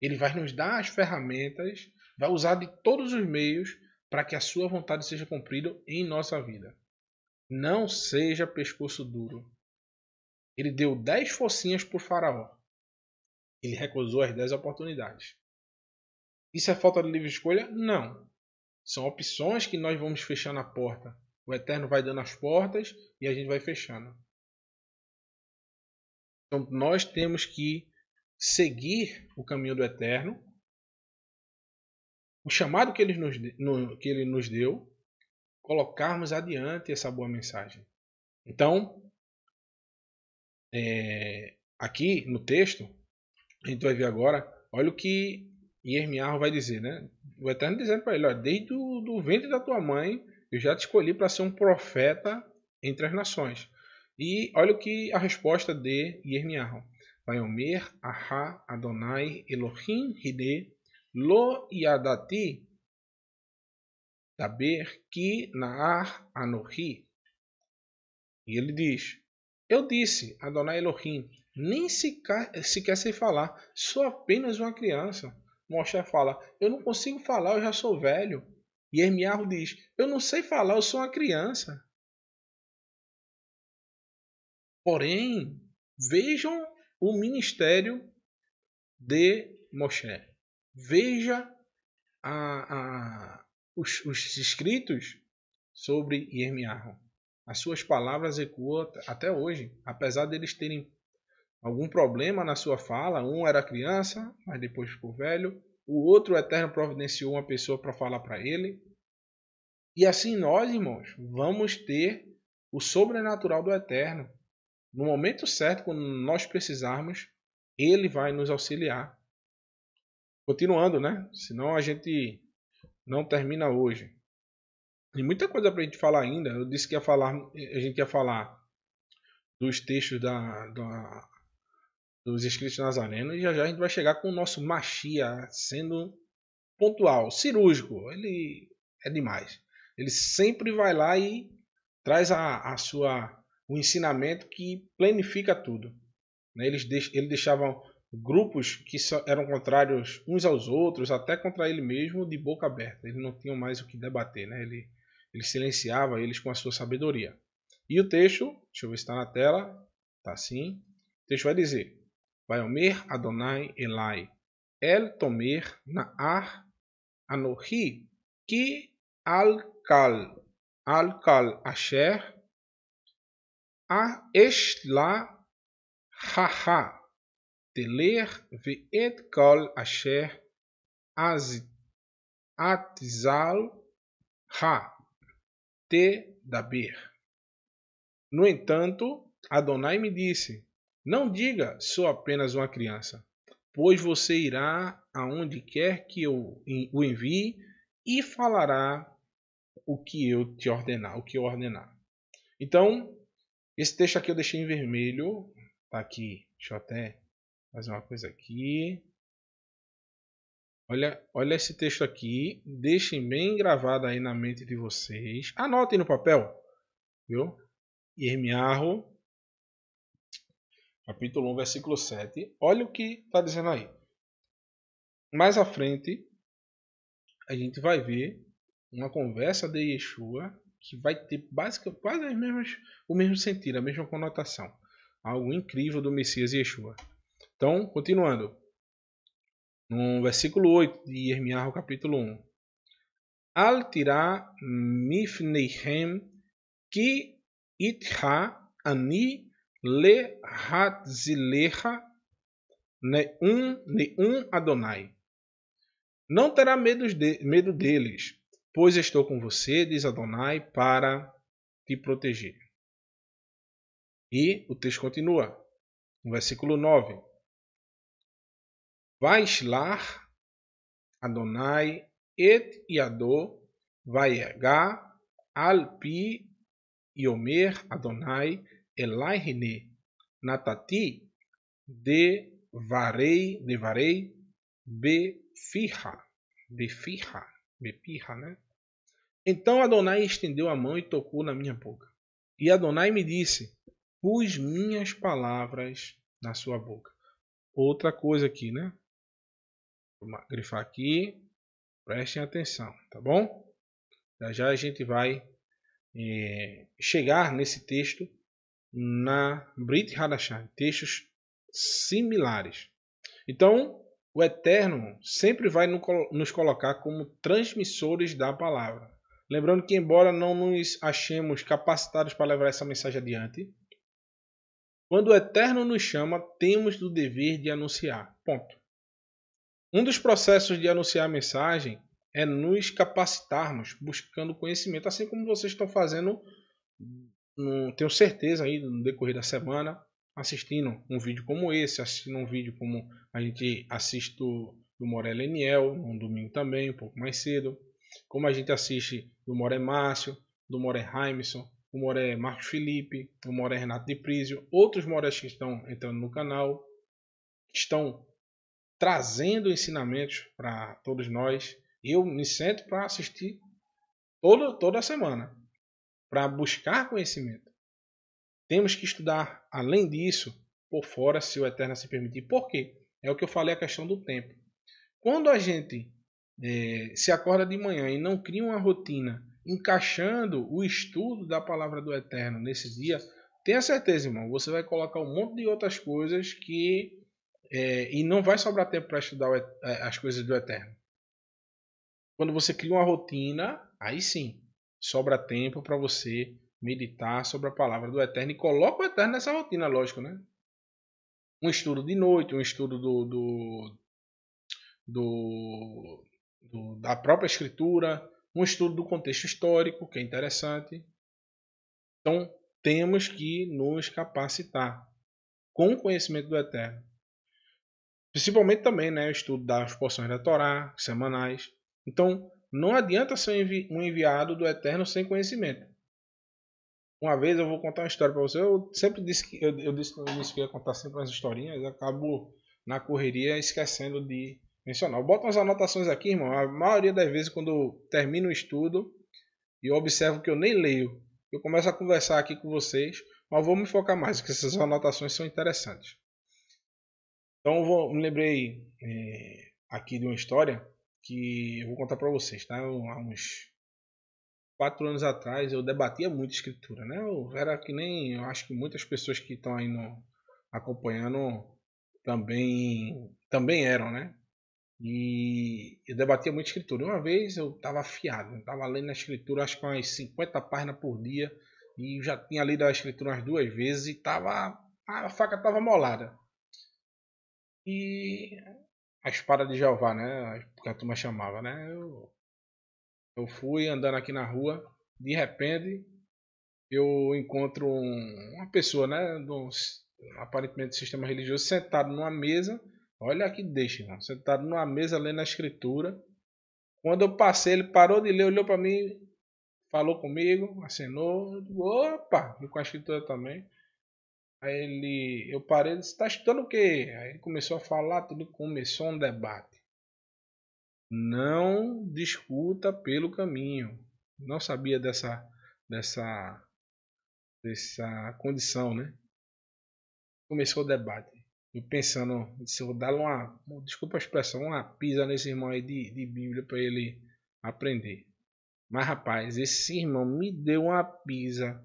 Ele vai nos dar as ferramentas, vai usar de todos os meios para que a sua vontade seja cumprida em nossa vida. Não seja pescoço duro. Ele deu dez focinhas por Faraó. Ele recusou as dez oportunidades. Isso é falta de livre escolha? Não. São opções que nós vamos fechando a porta. O Eterno vai dando as portas e a gente vai fechando. Então nós temos que seguir o caminho do Eterno, o chamado que ele nos, no, que ele nos deu, colocarmos adiante essa boa mensagem. Então, é, aqui no texto, a gente vai ver agora, olha o que Irmiarro vai dizer, né? O Eterno dizendo para ele, olha, desde o do ventre da tua mãe, eu já te escolhi para ser um profeta entre as nações. E olha o que a resposta de vai omer, Aha, Adonai, Elohim, Hide, Lo Yadati, Taber, Ki, Naar, Anohi. E ele diz, eu disse a Dona Elohim, nem sequer, sequer sei falar, sou apenas uma criança. Moshe fala, eu não consigo falar, eu já sou velho. E Hermiarro diz, eu não sei falar, eu sou uma criança. Porém, vejam o ministério de Moshe. Veja a, a, os, os escritos sobre Irmiarro. As suas palavras ecoam até hoje, apesar deles terem algum problema na sua fala. Um era criança, mas depois ficou velho. O outro, o Eterno, providenciou uma pessoa para falar para ele. E assim nós, irmãos, vamos ter o sobrenatural do Eterno. No momento certo, quando nós precisarmos, ele vai nos auxiliar. Continuando, né? Senão a gente não termina hoje. Tem muita coisa para a gente falar ainda. Eu disse que ia falar, a gente ia falar dos textos da, da dos escritos nazarenos e já já a gente vai chegar com o nosso Machia sendo pontual, cirúrgico. Ele é demais. Ele sempre vai lá e traz a, a sua o ensinamento que planifica tudo. Né? Eles deix, ele deixava grupos que eram contrários uns aos outros, até contra ele mesmo, de boca aberta. Eles não tinham mais o que debater. Né? Ele ele silenciava eles com a sua sabedoria. E o texto, deixa eu ver se está na tela, está sim. O texto vai dizer: Vaiomer Adonai Elai, El Tomer Naar Anohi, Ki Al-Kal, Al-Kal Asher, A Eshla Haha, Teler Ve'et Kal Asher, atzal Ha. Tedaber. No entanto, Adonai me disse: Não diga sou apenas uma criança, pois você irá aonde quer que eu o envie e falará o que eu te ordenar, o que eu ordenar. Então, esse texto aqui eu deixei em vermelho, tá aqui. Deixa eu até fazer uma coisa aqui. Olha, olha esse texto aqui, deixem bem gravado aí na mente de vocês. Anotem no papel, viu? Irmiarro, capítulo 1, versículo 7. Olha o que está dizendo aí. Mais à frente, a gente vai ver uma conversa de Yeshua que vai ter basicamente quase as mesmas, o mesmo sentido, a mesma conotação. Algo incrível do Messias Yeshua. Então, continuando no versículo 8 de Irmiarro, capítulo 1. Al tirá mifneihem ki itha ani le hatzilecha neum neum Adonai. Não terá medo, de, medo deles, pois estou com você, diz Adonai, para te proteger. E o texto continua, no versículo 9. Vaishlach Adonai et Yado Vayega Alpi Yomer Adonai Elahine Natati de Varei, de Varei Befirra, Befirra, Befirra, né? Então Adonai estendeu a mão e tocou na minha boca. E Adonai me disse: Pus minhas palavras na sua boca. Outra coisa aqui, né? Vou grifar aqui. Prestem atenção, tá bom? Já já a gente vai é, chegar nesse texto na Brit Hadashah, textos similares. Então, o Eterno sempre vai nos colocar como transmissores da palavra. Lembrando que, embora não nos achemos capacitados para levar essa mensagem adiante, quando o Eterno nos chama, temos o dever de anunciar. Ponto. Um dos processos de anunciar a mensagem é nos capacitarmos, buscando conhecimento, assim como vocês estão fazendo, hum, hum, tenho certeza aí no decorrer da semana, assistindo um vídeo como esse, assistindo um vídeo como a gente assiste do, Morel Eniel, um domingo também, um pouco mais cedo, como a gente assiste do Moré Márcio, do Moré Raimson, do Moré Marcos Felipe, do Moré Renato de Prisio, outros Morés que estão entrando no canal, estão trazendo ensinamentos para todos nós. Eu me sento para assistir todo, toda semana, para buscar conhecimento. Temos que estudar, além disso, por fora, se o Eterno se permitir. Por quê? É o que eu falei, a questão do tempo. Quando a gente é, se acorda de manhã e não cria uma rotina encaixando o estudo da palavra do Eterno nesse dia, tenha certeza, irmão, você vai colocar um monte de outras coisas que é, e não vai sobrar tempo para estudar o, é, as coisas do eterno. Quando você cria uma rotina, aí sim, sobra tempo para você meditar sobre a palavra do eterno e coloca o eterno nessa rotina, lógico, né? Um estudo de noite, um estudo do, do, do, do da própria escritura, um estudo do contexto histórico, que é interessante. Então, temos que nos capacitar com o conhecimento do eterno Principalmente também né, o estudo das porções da Torá, semanais. Então, não adianta ser um enviado do Eterno sem conhecimento. Uma vez eu vou contar uma história para você. Eu sempre disse que eu, eu disse que ia contar sempre umas historinhas, eu acabo na correria esquecendo de mencionar. Eu boto umas anotações aqui, irmão. A maioria das vezes quando eu termino o estudo e observo que eu nem leio, eu começo a conversar aqui com vocês, mas vou me focar mais, porque essas anotações são interessantes. Então vou, me lembrei é, aqui de uma história que eu vou contar para vocês, tá? há uns quatro anos atrás eu debatia muito escritura, né? Eu era que nem, eu acho que muitas pessoas que estão aí no, acompanhando também também eram, né? E eu debatia muito escritura. Uma vez eu estava afiado, estava lendo a escritura acho que umas 50 páginas por dia e já tinha lido a escritura umas duas vezes e tava a faca estava molada e a espada de Jeová, né? Porque a turma chamava, né? Eu, eu fui andando aqui na rua, de repente eu encontro um, uma pessoa, né? Do, aparentemente do sistema religioso, sentado numa mesa. Olha que deixa, sentado numa mesa lendo a escritura. Quando eu passei, ele parou de ler, olhou para mim, falou comigo, acenou. Opa, e com a escritura também. Aí ele, eu parei, ele está estudando o quê? Aí ele começou a falar, tudo começou um debate. Não discuta pelo caminho. Não sabia dessa, dessa, dessa condição, né? Começou o debate. Eu pensando, se eu vou dar uma, desculpa a expressão, uma pisa nesse irmão aí de, de Bíblia para ele aprender. Mas rapaz, esse irmão me deu uma pisa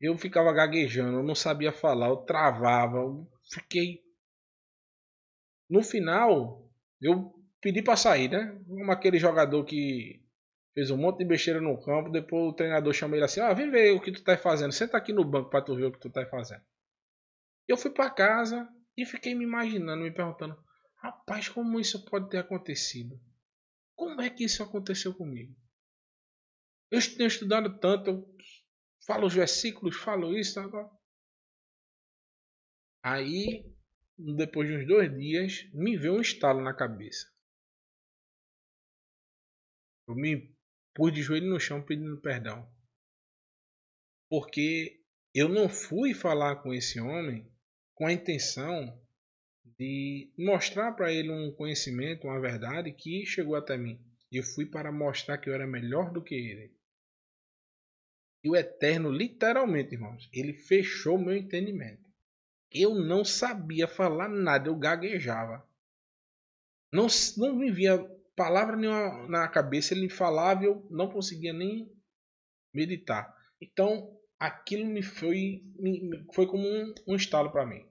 eu ficava gaguejando, eu não sabia falar, eu travava, eu fiquei. No final, eu pedi para sair, né? Como aquele jogador que fez um monte de besteira no campo, depois o treinador chamou ele assim: "Ah, vem ver o que tu tá fazendo. Senta aqui no banco para tu ver o que tu tá fazendo". Eu fui para casa e fiquei me imaginando, me perguntando: "Rapaz, como isso pode ter acontecido? Como é que isso aconteceu comigo?" Eu tenho estudado tanto, eu falo os versículos, falo isso. Tá, tá, Aí, depois de uns dois dias, me veio um estalo na cabeça. Eu me pus de joelho no chão pedindo perdão. Porque eu não fui falar com esse homem com a intenção de mostrar para ele um conhecimento, uma verdade que chegou até mim. Eu fui para mostrar que eu era melhor do que ele. E o Eterno, literalmente, irmãos, ele fechou meu entendimento. Eu não sabia falar nada, eu gaguejava. Não, não me via palavra nenhuma na cabeça, ele falava e eu não conseguia nem meditar. Então, aquilo me foi, me, foi como um, um estalo para mim.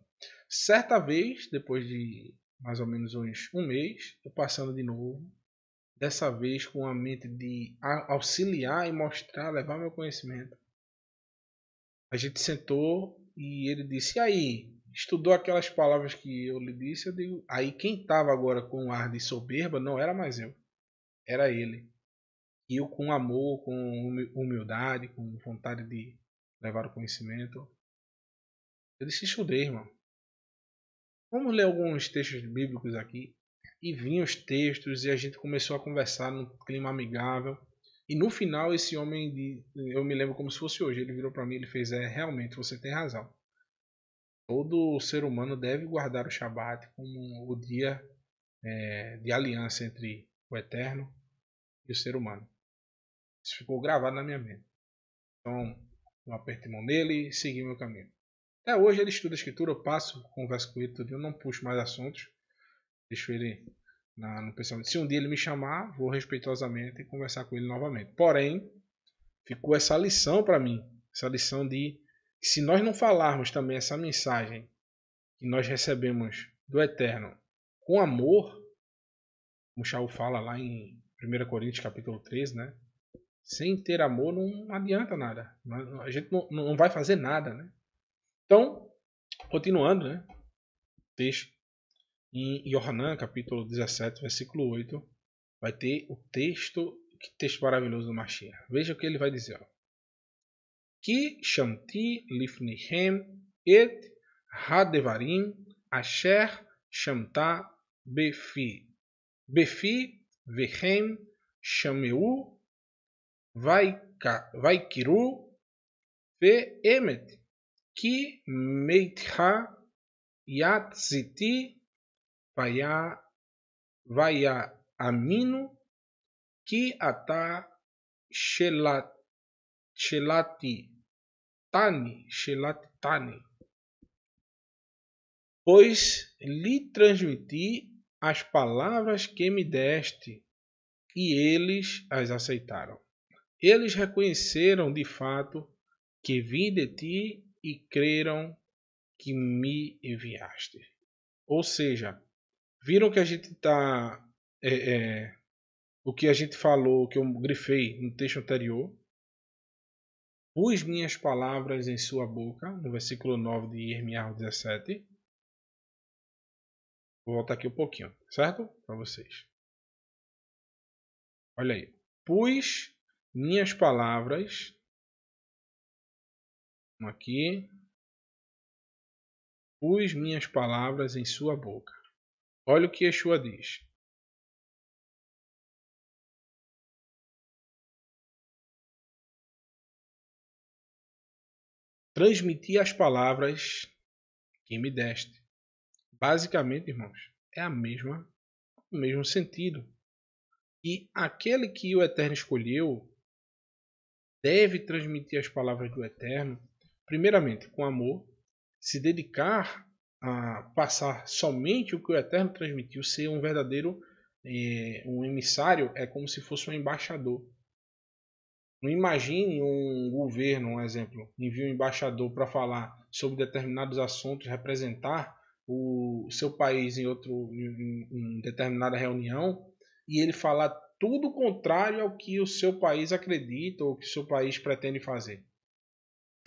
Certa vez, depois de mais ou menos uns um mês, eu passando de novo dessa vez com a mente de auxiliar e mostrar, levar meu conhecimento. A gente sentou e ele disse: e aí, estudou aquelas palavras que eu lhe disse? Eu digo: aí quem estava agora com ar de soberba não era mais eu, era ele. E eu, com amor, com humildade, com vontade de levar o conhecimento, eu disse: estudei, irmão. Vamos ler alguns textos bíblicos aqui e vinham os textos e a gente começou a conversar num clima amigável. E no final esse homem, de, eu me lembro como se fosse hoje, ele virou para mim, ele fez é realmente você tem razão. Todo ser humano deve guardar o Shabat como o dia é, de aliança entre o eterno e o ser humano. Isso ficou gravado na minha mente. Então, eu apertei mão nele e segui meu caminho. Até hoje ele estuda a escritura, eu passo, converso com ele, tudo, eu não puxo mais assuntos. Deixo ele na, no pensamento. Se um dia ele me chamar, vou respeitosamente conversar com ele novamente. Porém, ficou essa lição para mim. Essa lição de se nós não falarmos também essa mensagem que nós recebemos do Eterno com amor, como Shaul fala lá em 1 Coríntios capítulo 13, né? Sem ter amor não adianta nada. A gente não, não vai fazer nada, né? Então, continuando, né? Texto em Yohanan, capítulo 17, versículo 8, vai ter o texto, que texto maravilhoso do Mashiach. Veja o que ele vai dizer. Ki shamti lifnihem et hadevarim asher shamta befi. Befi vehem shameu vaikiru ve emet ki meitha yatziti vaiá, vaiá amino, que atá tani, shelatitane, tani, pois lhe transmiti as palavras que me deste, e eles as aceitaram. Eles reconheceram de fato que vim de ti e creram que me enviaste. Ou seja, viram que a gente está. É, é, o que a gente falou, que eu grifei no texto anterior. Pus minhas palavras em sua boca, no versículo 9 de Irmiar 17. Vou voltar aqui um pouquinho, certo? Para vocês. Olha aí. Pus minhas palavras. Aqui. Pus minhas palavras em sua boca Olha o que Yeshua diz. Transmitir as palavras que me deste. Basicamente, irmãos, é a mesma, o mesmo sentido. E aquele que o Eterno escolheu deve transmitir as palavras do Eterno, primeiramente com amor, se dedicar a passar somente o que o Eterno transmitiu, ser um verdadeiro eh, um emissário é como se fosse um embaixador. Não imagine um governo, um exemplo, envia um embaixador para falar sobre determinados assuntos, representar o seu país em outro em, em determinada reunião e ele falar tudo contrário ao que o seu país acredita ou que o seu país pretende fazer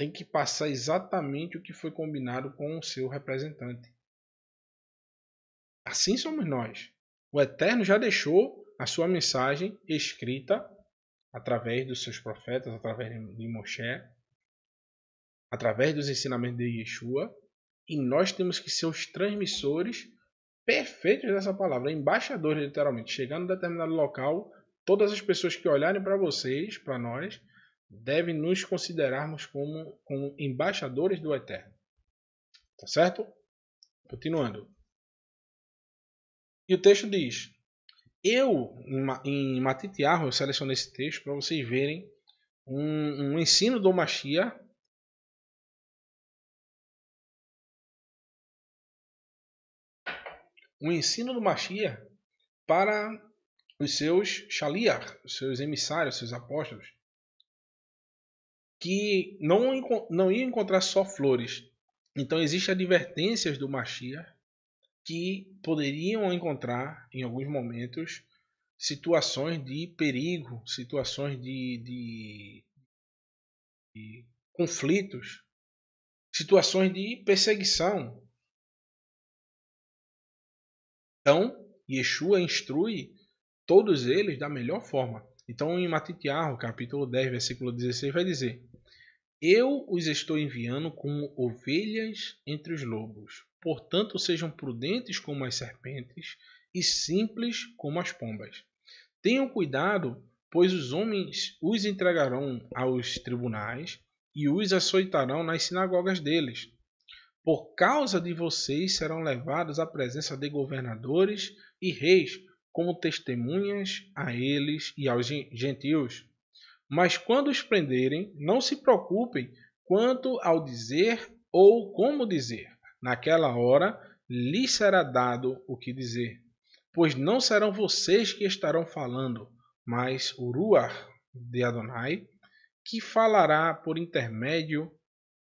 tem que passar exatamente o que foi combinado com o seu representante. Assim somos nós. O Eterno já deixou a sua mensagem escrita através dos seus profetas, através de Moshe, através dos ensinamentos de Yeshua, e nós temos que ser os transmissores perfeitos dessa palavra, embaixadores literalmente, chegando em determinado local, todas as pessoas que olharem para vocês, para nós, deve nos considerarmos como, como embaixadores do Eterno. Tá certo? Continuando. E o texto diz: Eu, em Matitiarro, eu selecionei esse texto para vocês verem um, um ensino do Machia um ensino do Machia para os seus shaliar, os seus emissários, os seus apóstolos, que não, não ia encontrar só flores. Então existem advertências do Machia que poderiam encontrar, em alguns momentos, situações de perigo, situações de, de, de conflitos, situações de perseguição. Então, Yeshua instrui todos eles da melhor forma. Então, em Matitiarro, capítulo 10, versículo 16, vai dizer: eu os estou enviando como ovelhas entre os lobos. Portanto, sejam prudentes como as serpentes e simples como as pombas. Tenham cuidado, pois os homens os entregarão aos tribunais e os açoitarão nas sinagogas deles. Por causa de vocês serão levados à presença de governadores e reis, como testemunhas a eles e aos gentios. Mas quando os prenderem, não se preocupem quanto ao dizer ou como dizer. Naquela hora lhes será dado o que dizer, pois não serão vocês que estarão falando, mas o Ruar de Adonai, que falará por intermédio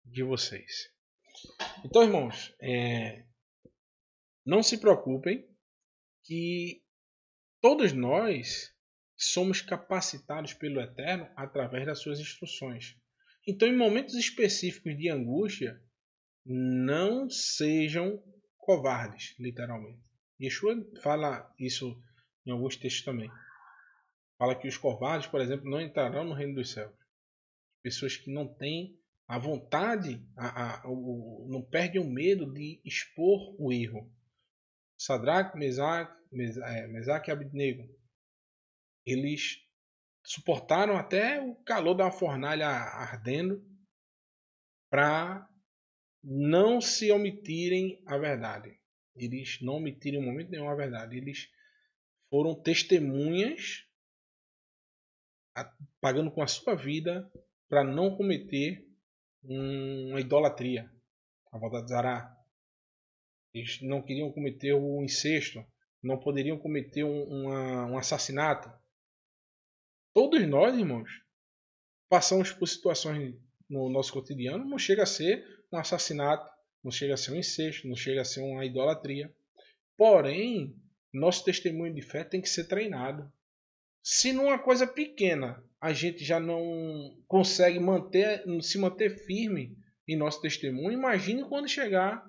de vocês. Então, irmãos, é, não se preocupem que todos nós somos capacitados pelo Eterno através das suas instruções. Então, em momentos específicos de angústia, não sejam covardes, literalmente. Yeshua fala isso em alguns textos também. Fala que os covardes, por exemplo, não entrarão no reino dos céus. Pessoas que não têm a vontade, a, a, o, não perdem o medo de expor o erro. Sadraque, Mesaque, é, Mesaque e Abednego eles suportaram até o calor da fornalha ardendo para não se omitirem a verdade. Eles não omitiram em momento nenhum a verdade. Eles foram testemunhas pagando com a sua vida para não cometer uma idolatria, a vontade de Zará. Eles não queriam cometer o incesto, não poderiam cometer um, uma, um assassinato todos nós, irmãos, passamos por situações no nosso cotidiano, não chega a ser um assassinato, não chega a ser um incesto, não chega a ser uma idolatria. Porém, nosso testemunho de fé tem que ser treinado. Se numa coisa pequena a gente já não consegue manter, se manter firme em nosso testemunho, imagine quando chegar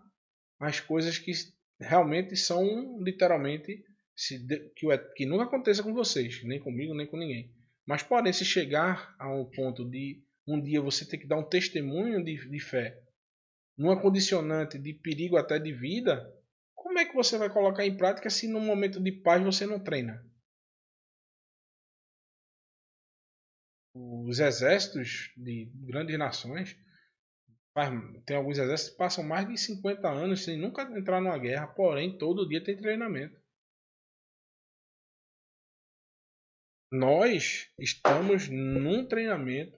as coisas que realmente são literalmente que, nunca aconteça com vocês, nem comigo, nem com ninguém. Mas porém, se chegar a um ponto de um dia você ter que dar um testemunho de, de fé, numa condicionante de perigo até de vida, como é que você vai colocar em prática se num momento de paz você não treina? Os exércitos de grandes nações, tem alguns exércitos que passam mais de 50 anos sem nunca entrar numa guerra, porém todo dia tem treinamento. nós estamos num treinamento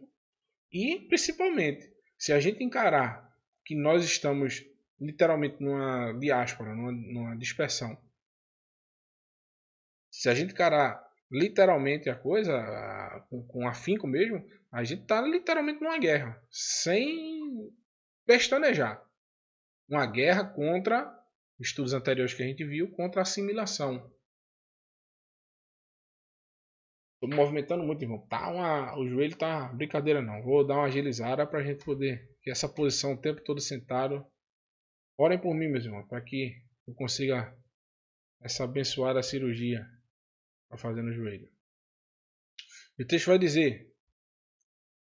e, principalmente, se a gente encarar que nós estamos literalmente numa diáspora, numa, numa dispersão, se a gente encarar literalmente a coisa, com, com afinco mesmo, a gente está literalmente numa guerra, sem pestanejar. Uma guerra contra estudos anteriores que a gente viu, contra a assimilação. Tô me movimentando muito, irmão. Tá uma... O joelho tá brincadeira não. Vou dar uma agilizada pra gente poder. Que essa posição o tempo todo sentado. Orem por mim, meus irmãos, para que eu consiga essa abençoada cirurgia para fazer no joelho. O texto vai dizer,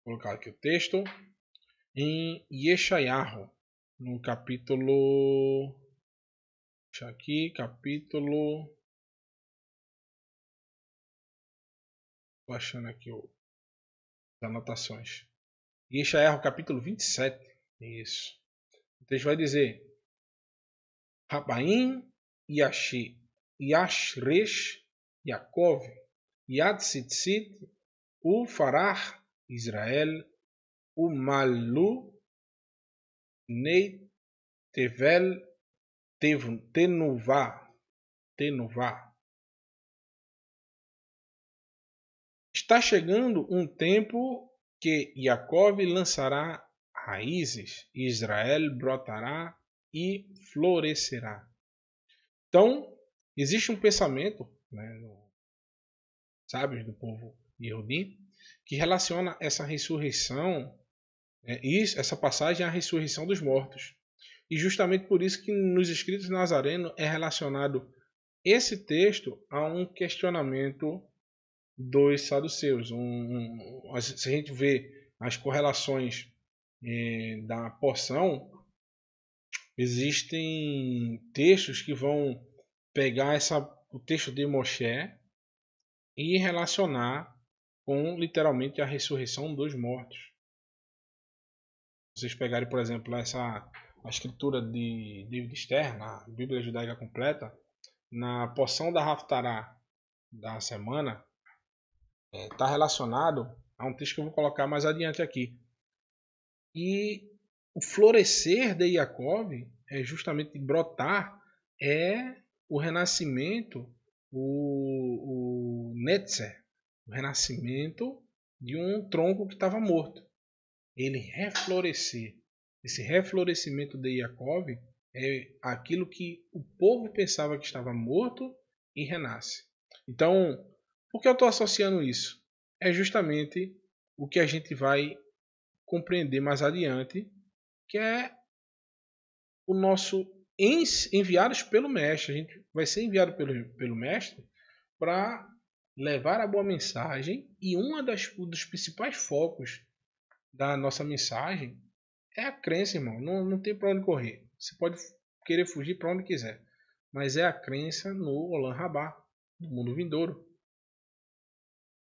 vou colocar aqui o texto, em Yeshayahu, no capítulo. Deixa aqui, capítulo baixando aqui o, as anotações. E o capítulo 27. Isso. a gente vai dizer: Rabaim, Yashi, Yashresh, Yaakov, Yadsitzit, Ufarah, Israel, Umalu, Nei Tevel, Tenuvá, Tenuvá, Está chegando um tempo que Jacob lançará raízes, Israel brotará e florescerá. Então, existe um pensamento, né, do povo Yehudim, que relaciona essa ressurreição, né, essa passagem à ressurreição dos mortos. E justamente por isso que nos escritos nazareno é relacionado esse texto a um questionamento dos saduceus. Um, um, se a gente vê as correlações é, da porção, existem textos que vão pegar essa, o texto de Moshe e relacionar com literalmente a ressurreição dos mortos. Vocês pegarem, por exemplo, essa a escritura de David Stern, a Bíblia Judaica Completa, na porção da Haftarah da semana, está é, tá relacionado a um texto que eu vou colocar mais adiante aqui. E o florescer de Yaakov é justamente brotar, é o renascimento, o, o Netzer, o renascimento de um tronco que estava morto. Ele reflorescer. Esse reflorescimento de Yaakov é aquilo que o povo pensava que estava morto e renasce. Então, por que eu estou associando isso? É justamente o que a gente vai compreender mais adiante, que é o nosso enviados pelo mestre. A gente vai ser enviado pelo, pelo mestre para levar a boa mensagem e uma das um dos principais focos da nossa mensagem é a crença, irmão. Não, não tem para onde correr. Você pode querer fugir para onde quiser, mas é a crença no Olan Rabá, do mundo vindouro.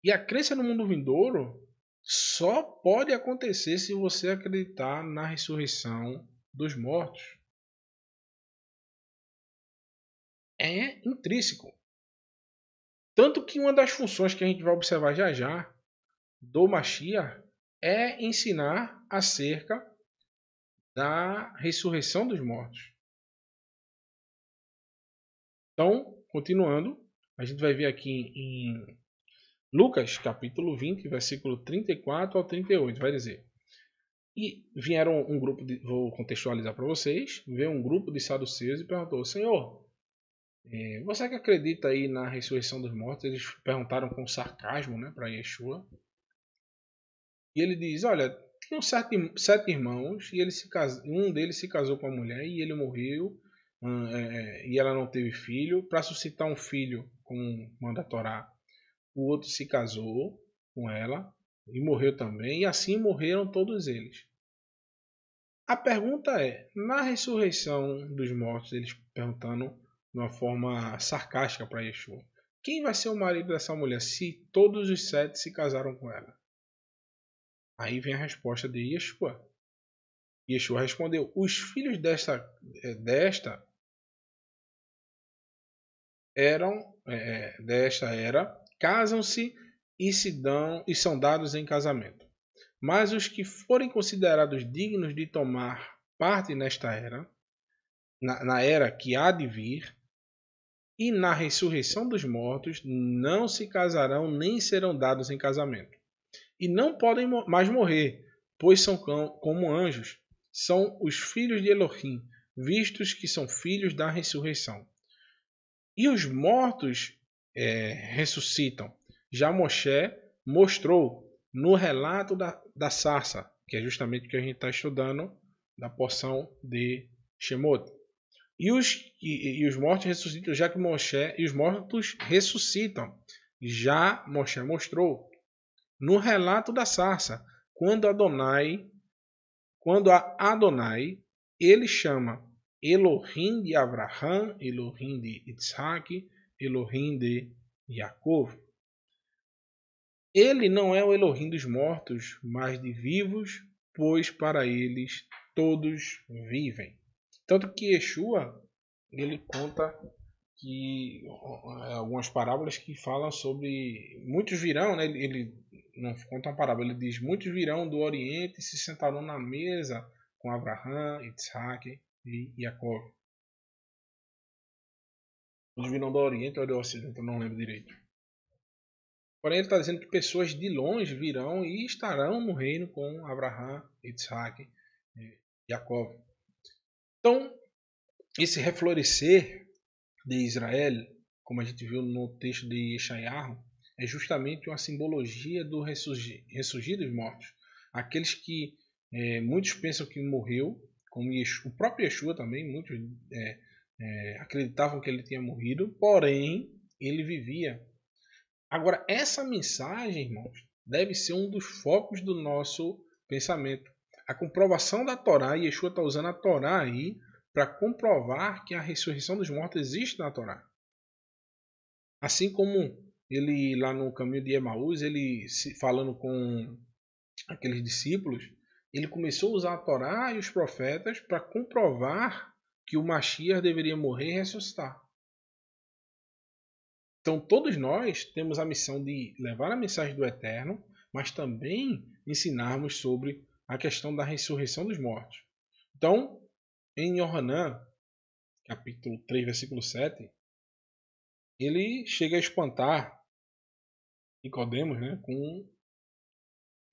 E a crença no mundo vindouro só pode acontecer se você acreditar na ressurreição dos mortos. É intrínseco. Tanto que uma das funções que a gente vai observar já já do Machia é ensinar acerca da ressurreição dos mortos. Então, continuando, a gente vai ver aqui em Lucas, capítulo 20, versículo 34 ao 38, vai dizer: E vieram um grupo de, vou contextualizar para vocês, veio um grupo de saduceus e perguntou: Senhor, é, você que acredita aí na ressurreição dos mortos, eles perguntaram com sarcasmo, né, para Yeshua. E ele diz: Olha, tinham sete, sete irmãos e ele se cas... um deles se casou com a mulher e ele morreu é, é, e ela não teve filho. Para suscitar um filho, como manda a Torá, o outro se casou com ela e morreu também, e assim morreram todos eles. A pergunta é: na ressurreição dos mortos, eles perguntando de uma forma sarcástica para Yeshua, quem vai ser o marido dessa mulher se todos os sete se casaram com ela? Aí vem a resposta de Yeshua. Yeshua respondeu: Os filhos desta, eh, desta eram é, desta era casam-se e se dão e são dados em casamento. Mas os que forem considerados dignos de tomar parte nesta era, na, na era que há de vir, e na ressurreição dos mortos, não se casarão nem serão dados em casamento. E não podem mais morrer, pois são como anjos, são os filhos de Elohim, vistos que são filhos da ressurreição. E os mortos é, ressuscitam. Já Moshe mostrou no relato da, da sarça, que é justamente o que a gente está estudando da porção de Shemot. E os, e, e os mortos ressuscitam, já que Moshe e os mortos ressuscitam. Já Moshe mostrou no relato da sarça, quando Adonai, quando a Adonai, ele chama Elohim de Abraham, Elohim de Isaac, Elohim de Yaakov. Ele não é o Elohim dos mortos, mas de vivos, pois para eles todos vivem. Tanto que Yeshua ele conta que é, algumas parábolas que falam sobre muitos virão, né? Ele não conta uma parábola, ele diz muitos virão do Oriente e se sentarão na mesa com Abraão, Isaac e Jacob. Os virão do Oriente ou do Ocidente, eu não lembro direito. Porém, ele está dizendo que pessoas de longe virão e estarão no reino com Abraão, Isaac e Jacob. Então, esse reflorescer de Israel, como a gente viu no texto de Yeshayahu, é justamente uma simbologia do ressurgir, ressurgir dos mortos. Aqueles que é, muitos pensam que morreu, como Yeshua, o próprio Yeshua também, muitos é, é, acreditavam que ele tinha morrido, porém ele vivia. Agora, essa mensagem, irmãos, deve ser um dos focos do nosso pensamento. A comprovação da Torá, e Yeshua está usando a Torá aí para comprovar que a ressurreição dos mortos existe na Torá. Assim como ele lá no caminho de Emaús, ele falando com aqueles discípulos, ele começou a usar a Torá e os profetas para comprovar que o Mashiach deveria morrer e ressuscitar. Então todos nós temos a missão de levar a mensagem do Eterno, mas também ensinarmos sobre a questão da ressurreição dos mortos. Então, em Yohanan, capítulo 3, versículo 7, ele chega a espantar Nicodemos né, com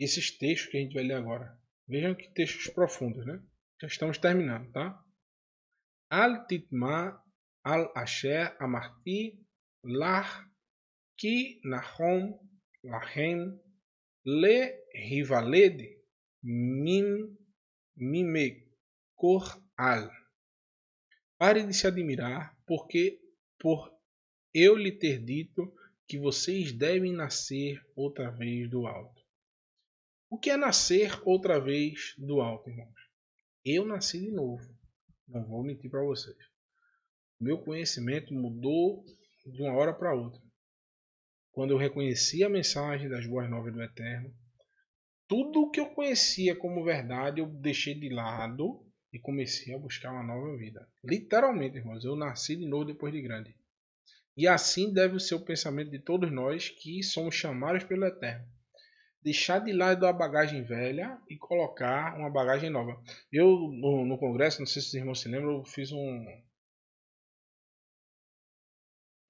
esses textos que a gente vai ler agora. Vejam que textos profundos, né? Já estamos terminando, tá? Al-Titma, Al-Asher, Amarti, Lar, Ki, Nahom, Lahem, Le, Rivaled, Mim, Mime, Cor, Al. Pare de se admirar, porque por eu lhe ter dito que vocês devem nascer outra vez do alto. O que é nascer outra vez do alto, irmãos? Eu nasci de novo. Não vou mentir para vocês. Meu conhecimento mudou de uma hora para outra. Quando eu reconheci a mensagem das boas novas do Eterno, tudo o que eu conhecia como verdade eu deixei de lado e comecei a buscar uma nova vida. Literalmente, irmãos, eu nasci de novo depois de grande. E assim deve ser o pensamento de todos nós que somos chamados pelo Eterno deixar de lado a bagagem velha e colocar uma bagagem nova. Eu, no, no congresso, não sei se os irmãos se lembram, eu fiz um,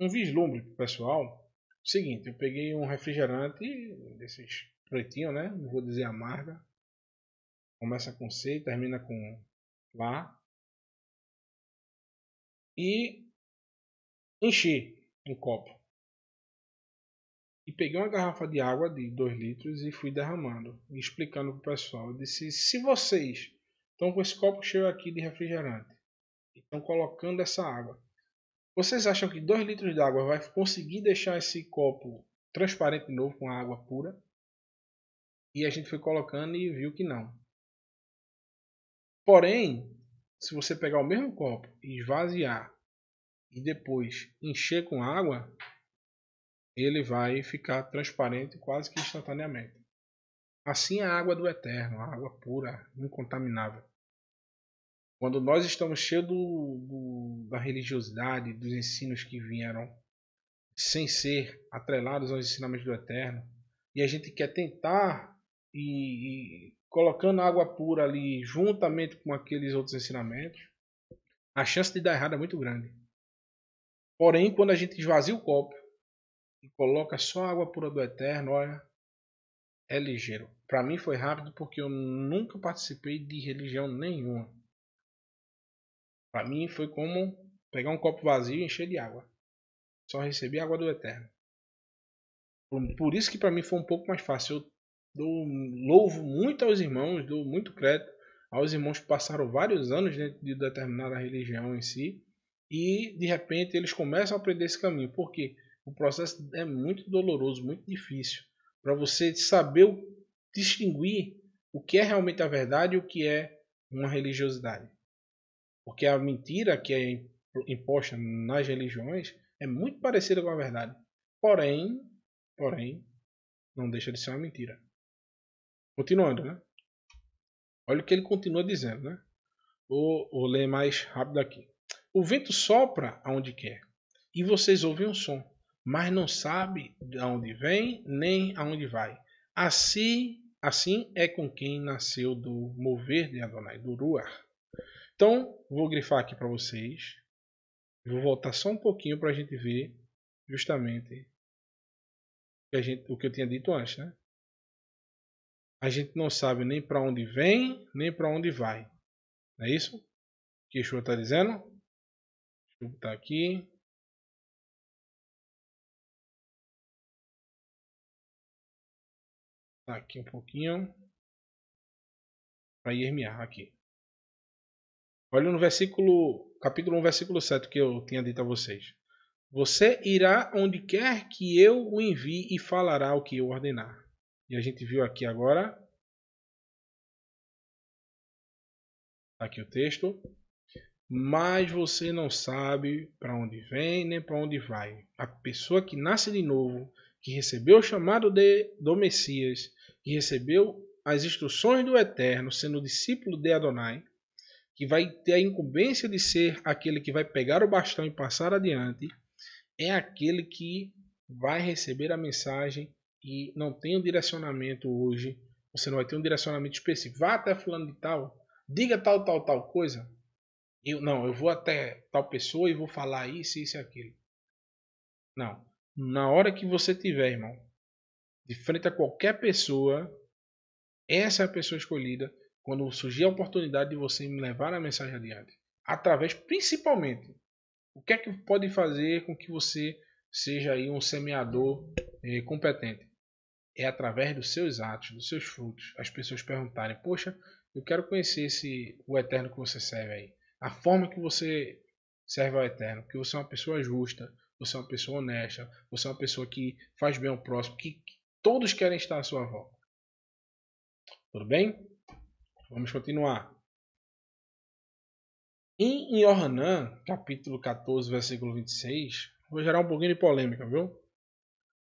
um vislumbre pro pessoal. seguinte, eu peguei um refrigerante desses pretinho, né? Não vou dizer amarga Começa com C e termina com lá. E enchi um copo e peguei uma garrafa de água de 2 litros e fui derramando, explicando para o pessoal. Eu disse: se vocês estão com esse copo cheio aqui de refrigerante e estão colocando essa água, vocês acham que 2 litros de água vai conseguir deixar esse copo transparente de novo com a água pura? E a gente foi colocando e viu que não. Porém, se você pegar o mesmo copo e esvaziar e depois encher com água, ele vai ficar transparente quase que instantaneamente. Assim é a água do eterno, a água pura, incontaminável. Quando nós estamos cheios do, do, da religiosidade, dos ensinos que vieram sem ser atrelados aos ensinamentos do eterno, e a gente quer tentar e, e colocando água pura ali juntamente com aqueles outros ensinamentos, a chance de dar errado é muito grande. Porém, quando a gente esvazia o copo e coloca só água pura do Eterno, olha, é ligeiro. Para mim foi rápido porque eu nunca participei de religião nenhuma. Para mim foi como pegar um copo vazio e encher de água. Só recebi água do Eterno. Por isso que para mim foi um pouco mais fácil. Eu dou, louvo muito aos irmãos, dou muito crédito aos irmãos que passaram vários anos dentro de determinada religião em si e de repente eles começam a aprender esse caminho. Por quê? Porque o processo é muito doloroso, muito difícil para você saber distinguir o que é realmente a verdade e o que é uma religiosidade. Porque a mentira que é imposta nas religiões é muito parecida com a verdade. Porém, porém, não deixa de ser uma mentira. Continuando, né? Olha o que ele continua dizendo, né? Vou, vou ler mais rápido aqui. O vento sopra aonde quer, e vocês ouvem um som, mas não sabe de onde vem nem aonde vai. Assim, assim é com quem nasceu do mover de Adonai, do Ruar. Então, vou grifar aqui para vocês. Vou voltar só um pouquinho para a gente ver justamente que gente, o que eu tinha dito antes, né? A gente não sabe nem para onde vem, nem para onde vai. Não é isso? O que Yeshua está dizendo? Deixa eu botar aqui. Tá aqui um pouquinho. Para Irmiar, aqui. Olha no versículo, capítulo 1, versículo 7 que eu tinha dito a vocês. Você irá onde quer que eu o envie e falará o que eu ordenar. E a gente viu aqui agora. Tá aqui o texto. Mas você não sabe para onde vem nem para onde vai. A pessoa que nasce de novo que recebeu o chamado de, do Messias, que recebeu as instruções do Eterno, sendo discípulo de Adonai, que vai ter a incumbência de ser aquele que vai pegar o bastão e passar adiante, é aquele que vai receber a mensagem e não tem um direcionamento hoje, você não vai ter um direcionamento específico. Vá até fulano de tal, diga tal, tal, tal coisa. Eu não, eu vou até tal pessoa e vou falar isso, isso e aquilo. Não na hora que você tiver, irmão, de frente a qualquer pessoa, essa é a pessoa escolhida quando surgir a oportunidade de você me levar a mensagem adiante. Através, principalmente, o que é que pode fazer com que você seja aí um semeador eh, competente? É através dos seus atos, dos seus frutos. As pessoas perguntarem: Poxa, eu quero conhecer esse, o eterno que você serve aí. A forma que você serve ao eterno, que você é uma pessoa justa, você é uma pessoa honesta, você é uma pessoa que faz bem ao próximo, que, todos querem estar à sua volta. Tudo bem? Vamos continuar. Em, em capítulo 14, versículo 26, vou gerar um pouquinho de polêmica, viu?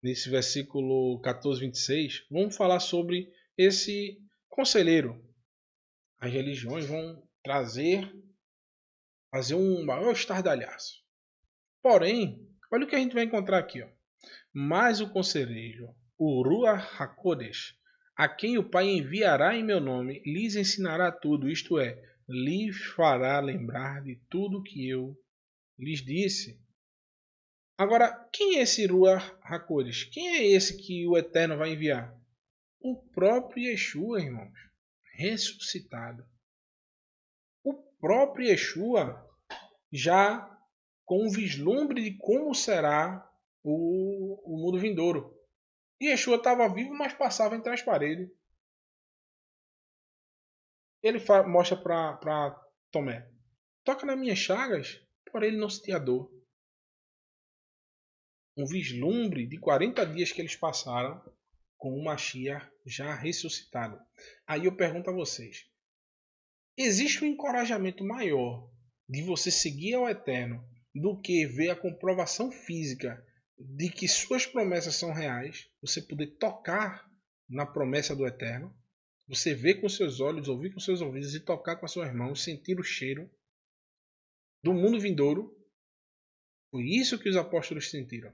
Nesse versículo 14, 26, vamos falar sobre esse conselheiro. As religiões vão trazer, fazer um maior estardalhaço. Porém, Olha o que a gente vai encontrar aqui. Ó. Mas o conselheiro, o Ruah Hakodesh, a quem o Pai enviará em meu nome, lhes ensinará tudo, isto é, lhes fará lembrar de tudo que eu lhes disse. Agora, quem é esse Ruah Hakodesh? Quem é esse que o Eterno vai enviar? O próprio Yeshua, irmãos, ressuscitado. O próprio Yeshua já com um vislumbre de como será o, o mundo vindouro. E Yeshua estava vivo, mas passava entre as paredes. Ele mostra para Tomé: Toca nas minhas chagas, porém ele não sentia dor. Um vislumbre de 40 dias que eles passaram com o Mashiach já ressuscitado. Aí eu pergunto a vocês: existe um encorajamento maior de você seguir ao Eterno do que ver a comprovação física de que suas promessas são reais, você poder tocar na promessa do eterno, você ver com seus olhos, ouvir com seus ouvidos e tocar com as suas mãos, sentir o cheiro do mundo vindouro. Foi isso que os apóstolos sentiram.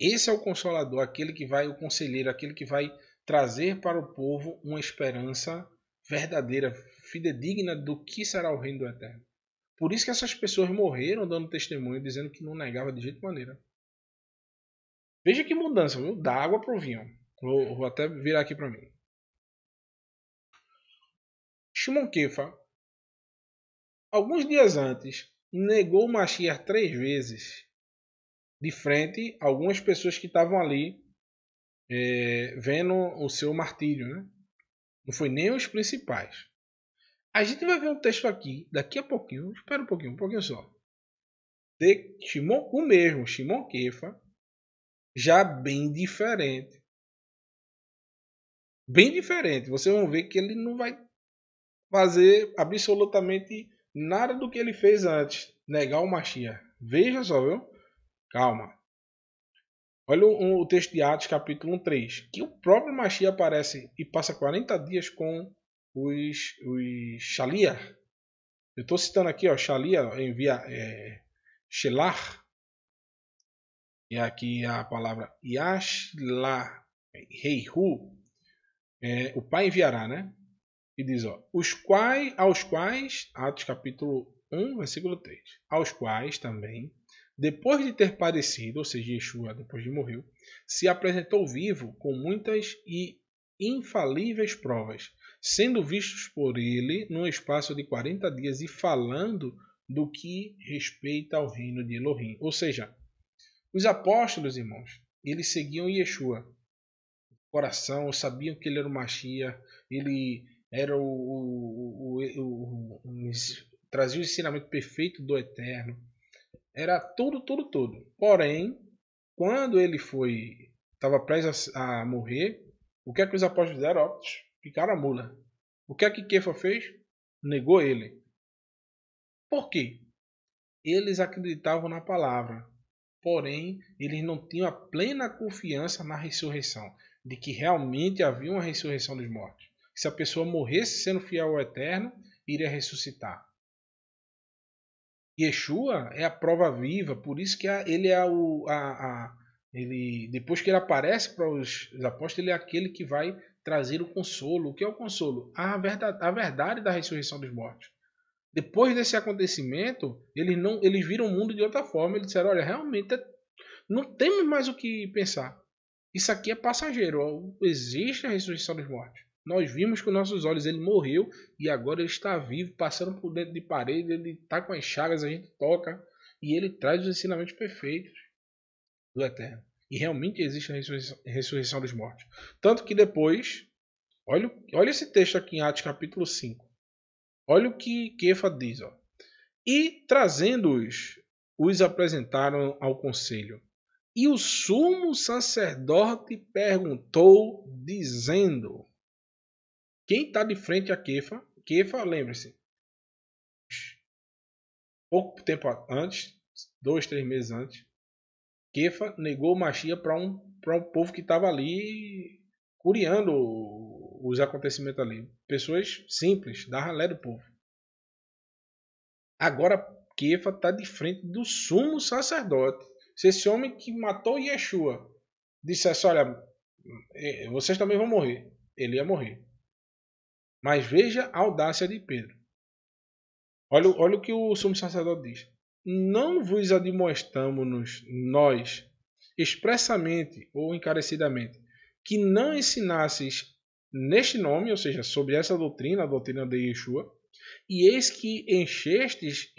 Esse é o consolador, aquele que vai, o conselheiro, aquele que vai trazer para o povo uma esperança verdadeira, fidedigna do que será o reino do eterno. Por isso que essas pessoas morreram dando testemunho, dizendo que não negava de jeito de maneira. Veja que mudança, viu? Da água para o vinho. Vou, vou, até virar aqui para mim. Shimon Kefa, alguns dias antes, negou Mashiach três vezes. De frente, algumas pessoas que estavam ali é, vendo o seu martírio. Né? Não foi nem os principais. A gente vai ver um texto aqui, daqui a pouquinho, espera um pouquinho, um pouquinho só. De Shimon, o mesmo Shimon Kefa, já bem diferente. Bem diferente. Vocês vão ver que ele não vai fazer absolutamente nada do que ele fez antes. Negar o Machia. Veja só, viu? Calma. Olha o, o texto de Atos, capítulo 3. Que o próprio Machia aparece e passa 40 dias com os, os Shalia. Eu estou citando aqui, ó, Shalia envia é, Shelar. E aqui a palavra Yashla, é, Reihu. É, o pai enviará, né? E diz, ó, os quais, aos quais, Atos capítulo 1, versículo 3, aos quais também, depois de ter parecido, ou seja, Yeshua, depois de morrer, se apresentou vivo com muitas e infalíveis provas, sendo vistos por ele num espaço de 40 dias e falando do que respeita ao reino de Elohim. Ou seja, os apóstolos, irmãos, eles seguiam Yeshua. Coração, sabiam que ele era o Machia, ele era o, o, o, o trazia o ensinamento perfeito do Eterno. Era tudo, tudo, tudo. Porém, quando ele foi, estava prestes a, morrer, o que é que os apóstolos fizeram? Ó, Ficar a mula. O que é que Kefa fez? Negou ele. Por quê? Eles acreditavam na palavra, porém eles não tinham a plena confiança na ressurreição, de que realmente havia uma ressurreição dos mortos. Se a pessoa morresse sendo fiel ao Eterno, iria ressuscitar. Yeshua é a prova viva, por isso que ele é o. A, a, ele, depois que ele aparece para os apóstolos, ele é aquele que vai trazer o consolo. O que é o consolo? A verdade, a verdade da ressurreição dos mortos. Depois desse acontecimento, eles não, eles viram o mundo de outra forma. Eles disseram: olha, realmente é, não temos mais o que pensar. Isso aqui é passageiro. Existe a ressurreição dos mortos. Nós vimos com nossos olhos, ele morreu e agora ele está vivo, passando por dentro de parede, ele está com as chagas, a gente toca e ele traz os ensinamentos perfeitos do Eterno. E realmente existe a ressurreição, ressurreição dos mortos. Tanto que depois, olha, olha esse texto aqui em Atos capítulo 5. Olha o que Kefa diz. Ó. E trazendo-os, os apresentaram ao conselho. E o sumo sacerdote perguntou, dizendo: Quem está de frente a Kefa? Kefa, lembre-se, pouco tempo antes, dois, três meses antes, Kefa negou Machia para um, um povo que estava ali curiando os acontecimentos ali. Pessoas simples, da ralé do povo. Agora Kefa está de frente do sumo sacerdote. Se esse homem que matou Yeshua dissesse, olha, é, vocês também vão morrer. Ele ia morrer. Mas veja a audácia de Pedro. Olha, olha o que o sumo sacerdote diz não vos admoestamos nós expressamente ou encarecidamente que não ensinasses neste nome, ou seja, sobre essa doutrina, a doutrina de Yeshua, e eis que enchestes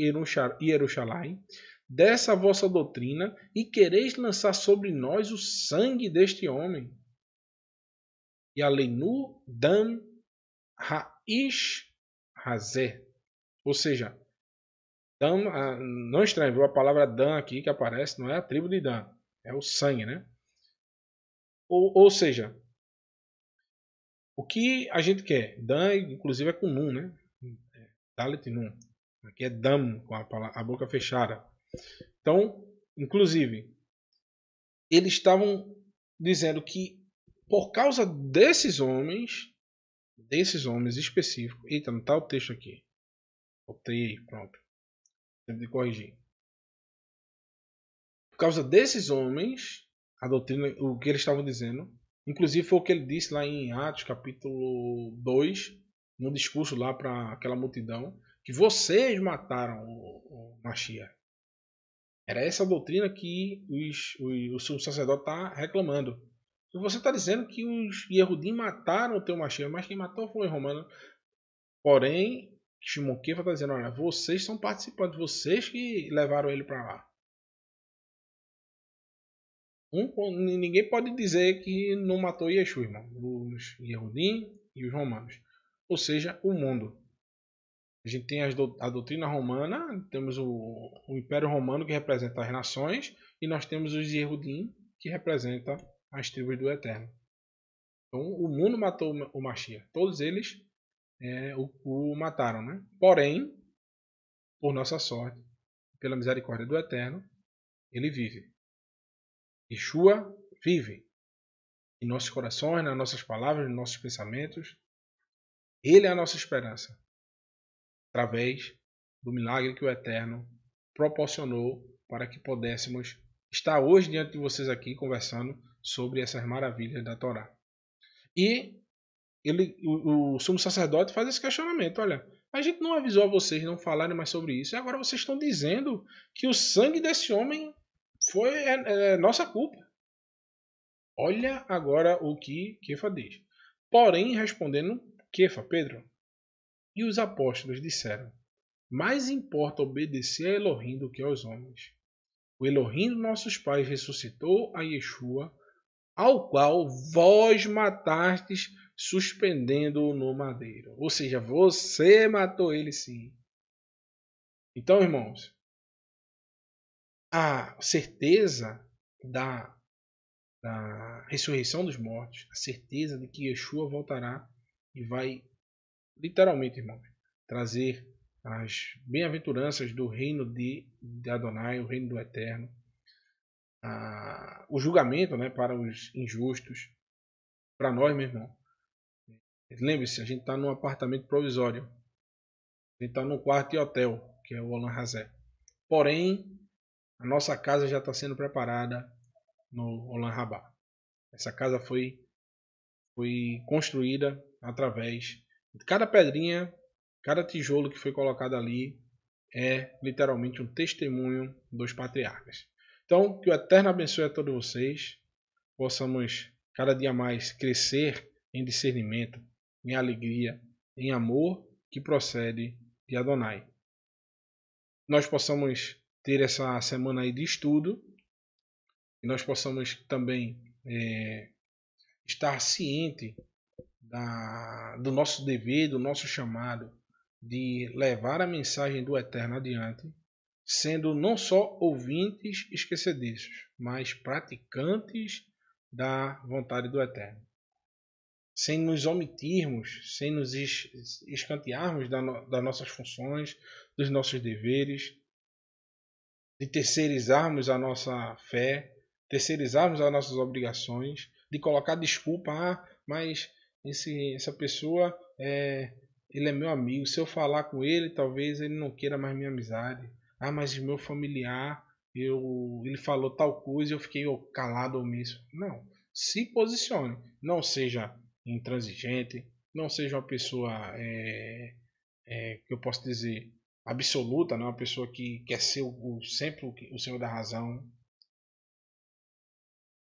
Jerusalém dessa vossa doutrina e quereis lançar sobre nós o sangue deste homem. E alenu dam Raish hazé. Ou seja, então, não estranho, viu? A palavra Dan aqui que aparece não é a tribo de Dan, é o sangue, né? Ou, ou seja, o que a gente quer? Dan, inclusive, é comum, né? Dalit Nun. Aqui é Dam, com a, palavra, a boca fechada. Então, inclusive, eles estavam dizendo que por causa desses homens, desses homens específicos. Eita, não está o texto aqui. Voltei, pronto. Teve de corrigir. Por causa desses homens, a doutrina, o que eles estavam dizendo, inclusive foi o que ele disse lá em Atos capítulo 2, no discurso lá para aquela multidão, que vocês mataram o, o Machia. Era essa doutrina que os, o, o sumo sacerdote está reclamando. E você está dizendo que os Yehudim mataram o teu Machia, mas quem matou foi o romano. Porém, Shimokifa está dizendo, olha, é, vocês são participantes, vocês que levaram ele para lá. Um, ninguém pode dizer que não matou Yeshua, irmão. Os Yehudim e os romanos. Ou seja, o mundo. A gente tem do, a doutrina romana, temos o, o, Império Romano que representa as nações, e nós temos os Yehudim que representa as tribos do Eterno. Então, o mundo matou o Mashiach. Todos eles é, o, o mataram. Né? Porém, por nossa sorte, pela misericórdia do Eterno, ele vive. Yeshua vive. Em nossos corações, nas nossas palavras, nos nossos pensamentos. Ele é a nossa esperança. Através do milagre que o Eterno proporcionou para que pudéssemos estar hoje diante de vocês aqui conversando sobre essas maravilhas da Torá. E ele, o, o sumo sacerdote faz esse questionamento: olha, a gente não avisou a vocês não falarem mais sobre isso, e agora vocês estão dizendo que o sangue desse homem foi é, é, nossa culpa. Olha agora o que Kefa diz. Porém, respondendo Kefa, Pedro, e os apóstolos disseram: Mais importa obedecer a Elohim do que aos homens. O Elohim de nossos pais ressuscitou a Yeshua, ao qual vós matastes suspendendo-o no madeiro. Ou seja, você matou ele sim. Então, irmãos, a certeza da, da ressurreição dos mortos, a certeza de que Yeshua voltará e vai, literalmente, irmãos, trazer as bem-aventuranças do reino de, de Adonai, o reino do Eterno, a, o julgamento né, para os injustos, para nós, meu irmão, Lembre-se, a gente está num apartamento provisório. A gente está num quarto de hotel, que é o Olan Hazé. Porém, a nossa casa já está sendo preparada no Olan Rabá. Essa casa foi, foi construída através de cada pedrinha, cada tijolo que foi colocado ali é literalmente um testemunho dos patriarcas. Então, que o Eterno abençoe a todos vocês, possamos cada dia mais crescer em discernimento, em alegria, em amor que procede de Adonai. Nós possamos ter essa semana aí de estudo e nós possamos também é, estar ciente da, do nosso dever, do nosso chamado de levar a mensagem do Eterno adiante, sendo não só ouvintes esquecediços, mas praticantes da vontade do Eterno sem nos omitirmos, sem nos escantearmos da das nossas funções, dos nossos deveres, de terceirizarmos a nossa fé, terceirizarmos as nossas obrigações, de colocar desculpa, ah, mas esse, essa pessoa é, ele é meu amigo, se eu falar com ele, talvez ele não queira mais minha amizade. Ah, mas meu familiar, eu, ele falou tal coisa e eu fiquei calado omisso. Não, se posicione, não seja intransigente, não seja uma pessoa é, é, que eu posso dizer absoluta, não é uma pessoa que quer ser o, sempre o, senhor da razão.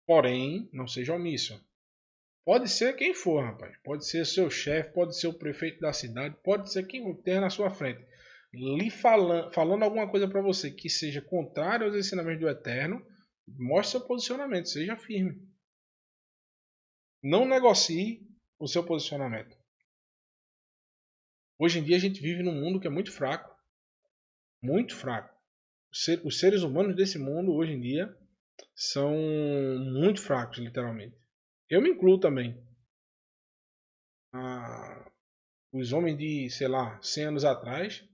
Porém, não seja omisso. Pode ser quem for, rapaz. Pode ser seu chefe, pode ser o prefeito da cidade, pode ser quem ter na sua frente. Lhe falando, falando alguma coisa para você que seja contrária aos ensinamentos do Eterno, mostre seu posicionamento, seja firme. Não negocie o seu posicionamento. Hoje em dia a gente vive num mundo que é muito fraco. Muito fraco. Os seres humanos desse mundo hoje em dia são muito fracos, literalmente. Eu me incluo também. Ah, os homens de, sei lá, 100 anos atrás,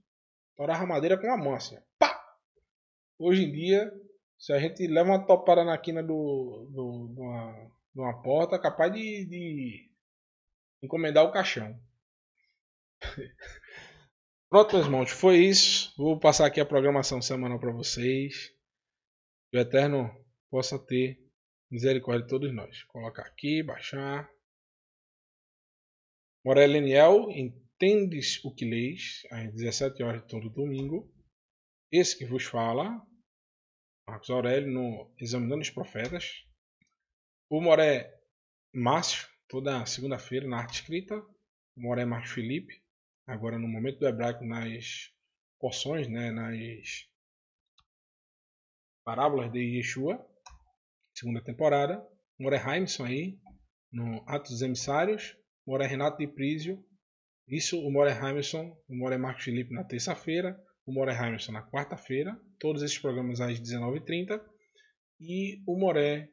toravam madeira com uma mão assim. Pá! Hoje em dia, se a gente leva uma topada na quina do, do, uma de uma porta, capaz de, de encomendar o caixão. Pronto, meus irmãos, foi isso. Vou passar aqui a programação semanal para vocês. Que o Eterno possa ter misericórdia de todos nós. Colocar aqui, baixar. Moreleniel entendes o que leis, às 17 horas de todo domingo. Esse que vos fala, Marcos Aurélio, no Examinando os Profetas. O Moré Márcio, toda segunda-feira na arte escrita. O Moré Márcio Felipe, agora no momento do hebraico nas porções, né, nas parábolas de Yeshua, segunda temporada. Moré Heimson aí, no Atos dos Emissários. Moré Renato de Prísio. Isso o Moré Heimson, o Moré Marcos Felipe na terça-feira, o Moré Heimson na quarta-feira. Todos esses programas às 19h30. E o Moré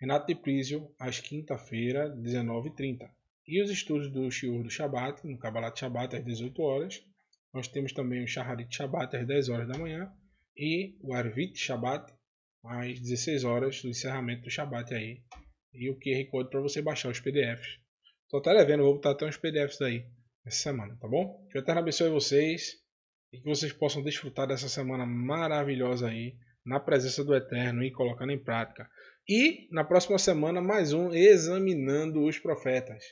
Renato de Prisio, às quinta-feira, 19h30. E os estudos do Shiur do Shabat, no Kabbalat Shabat, às 18 horas. Nós temos também o Shaharit Shabat, às 10 horas da manhã. E o Arvit Shabat, às 16 horas, do encerramento do Shabat aí. E o QR Code para você baixar os PDFs. Tô até levando, vou botar até uns PDFs aí essa semana, tá bom? Que o Eterno abençoe vocês e que vocês possam desfrutar dessa semana maravilhosa aí, na presença do Eterno e colocando em prática. E na próxima semana, mais um Examinando os Profetas.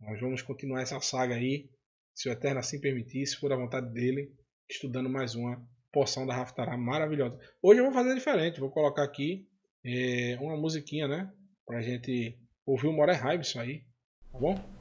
Nós vamos continuar essa saga aí, se o Eterno assim permitir, se for vontade dele, estudando mais uma porção da Raftará maravilhosa. Hoje eu vou fazer diferente, vou colocar aqui é, uma musiquinha, né? Pra gente ouvir o Morehai isso aí, tá bom?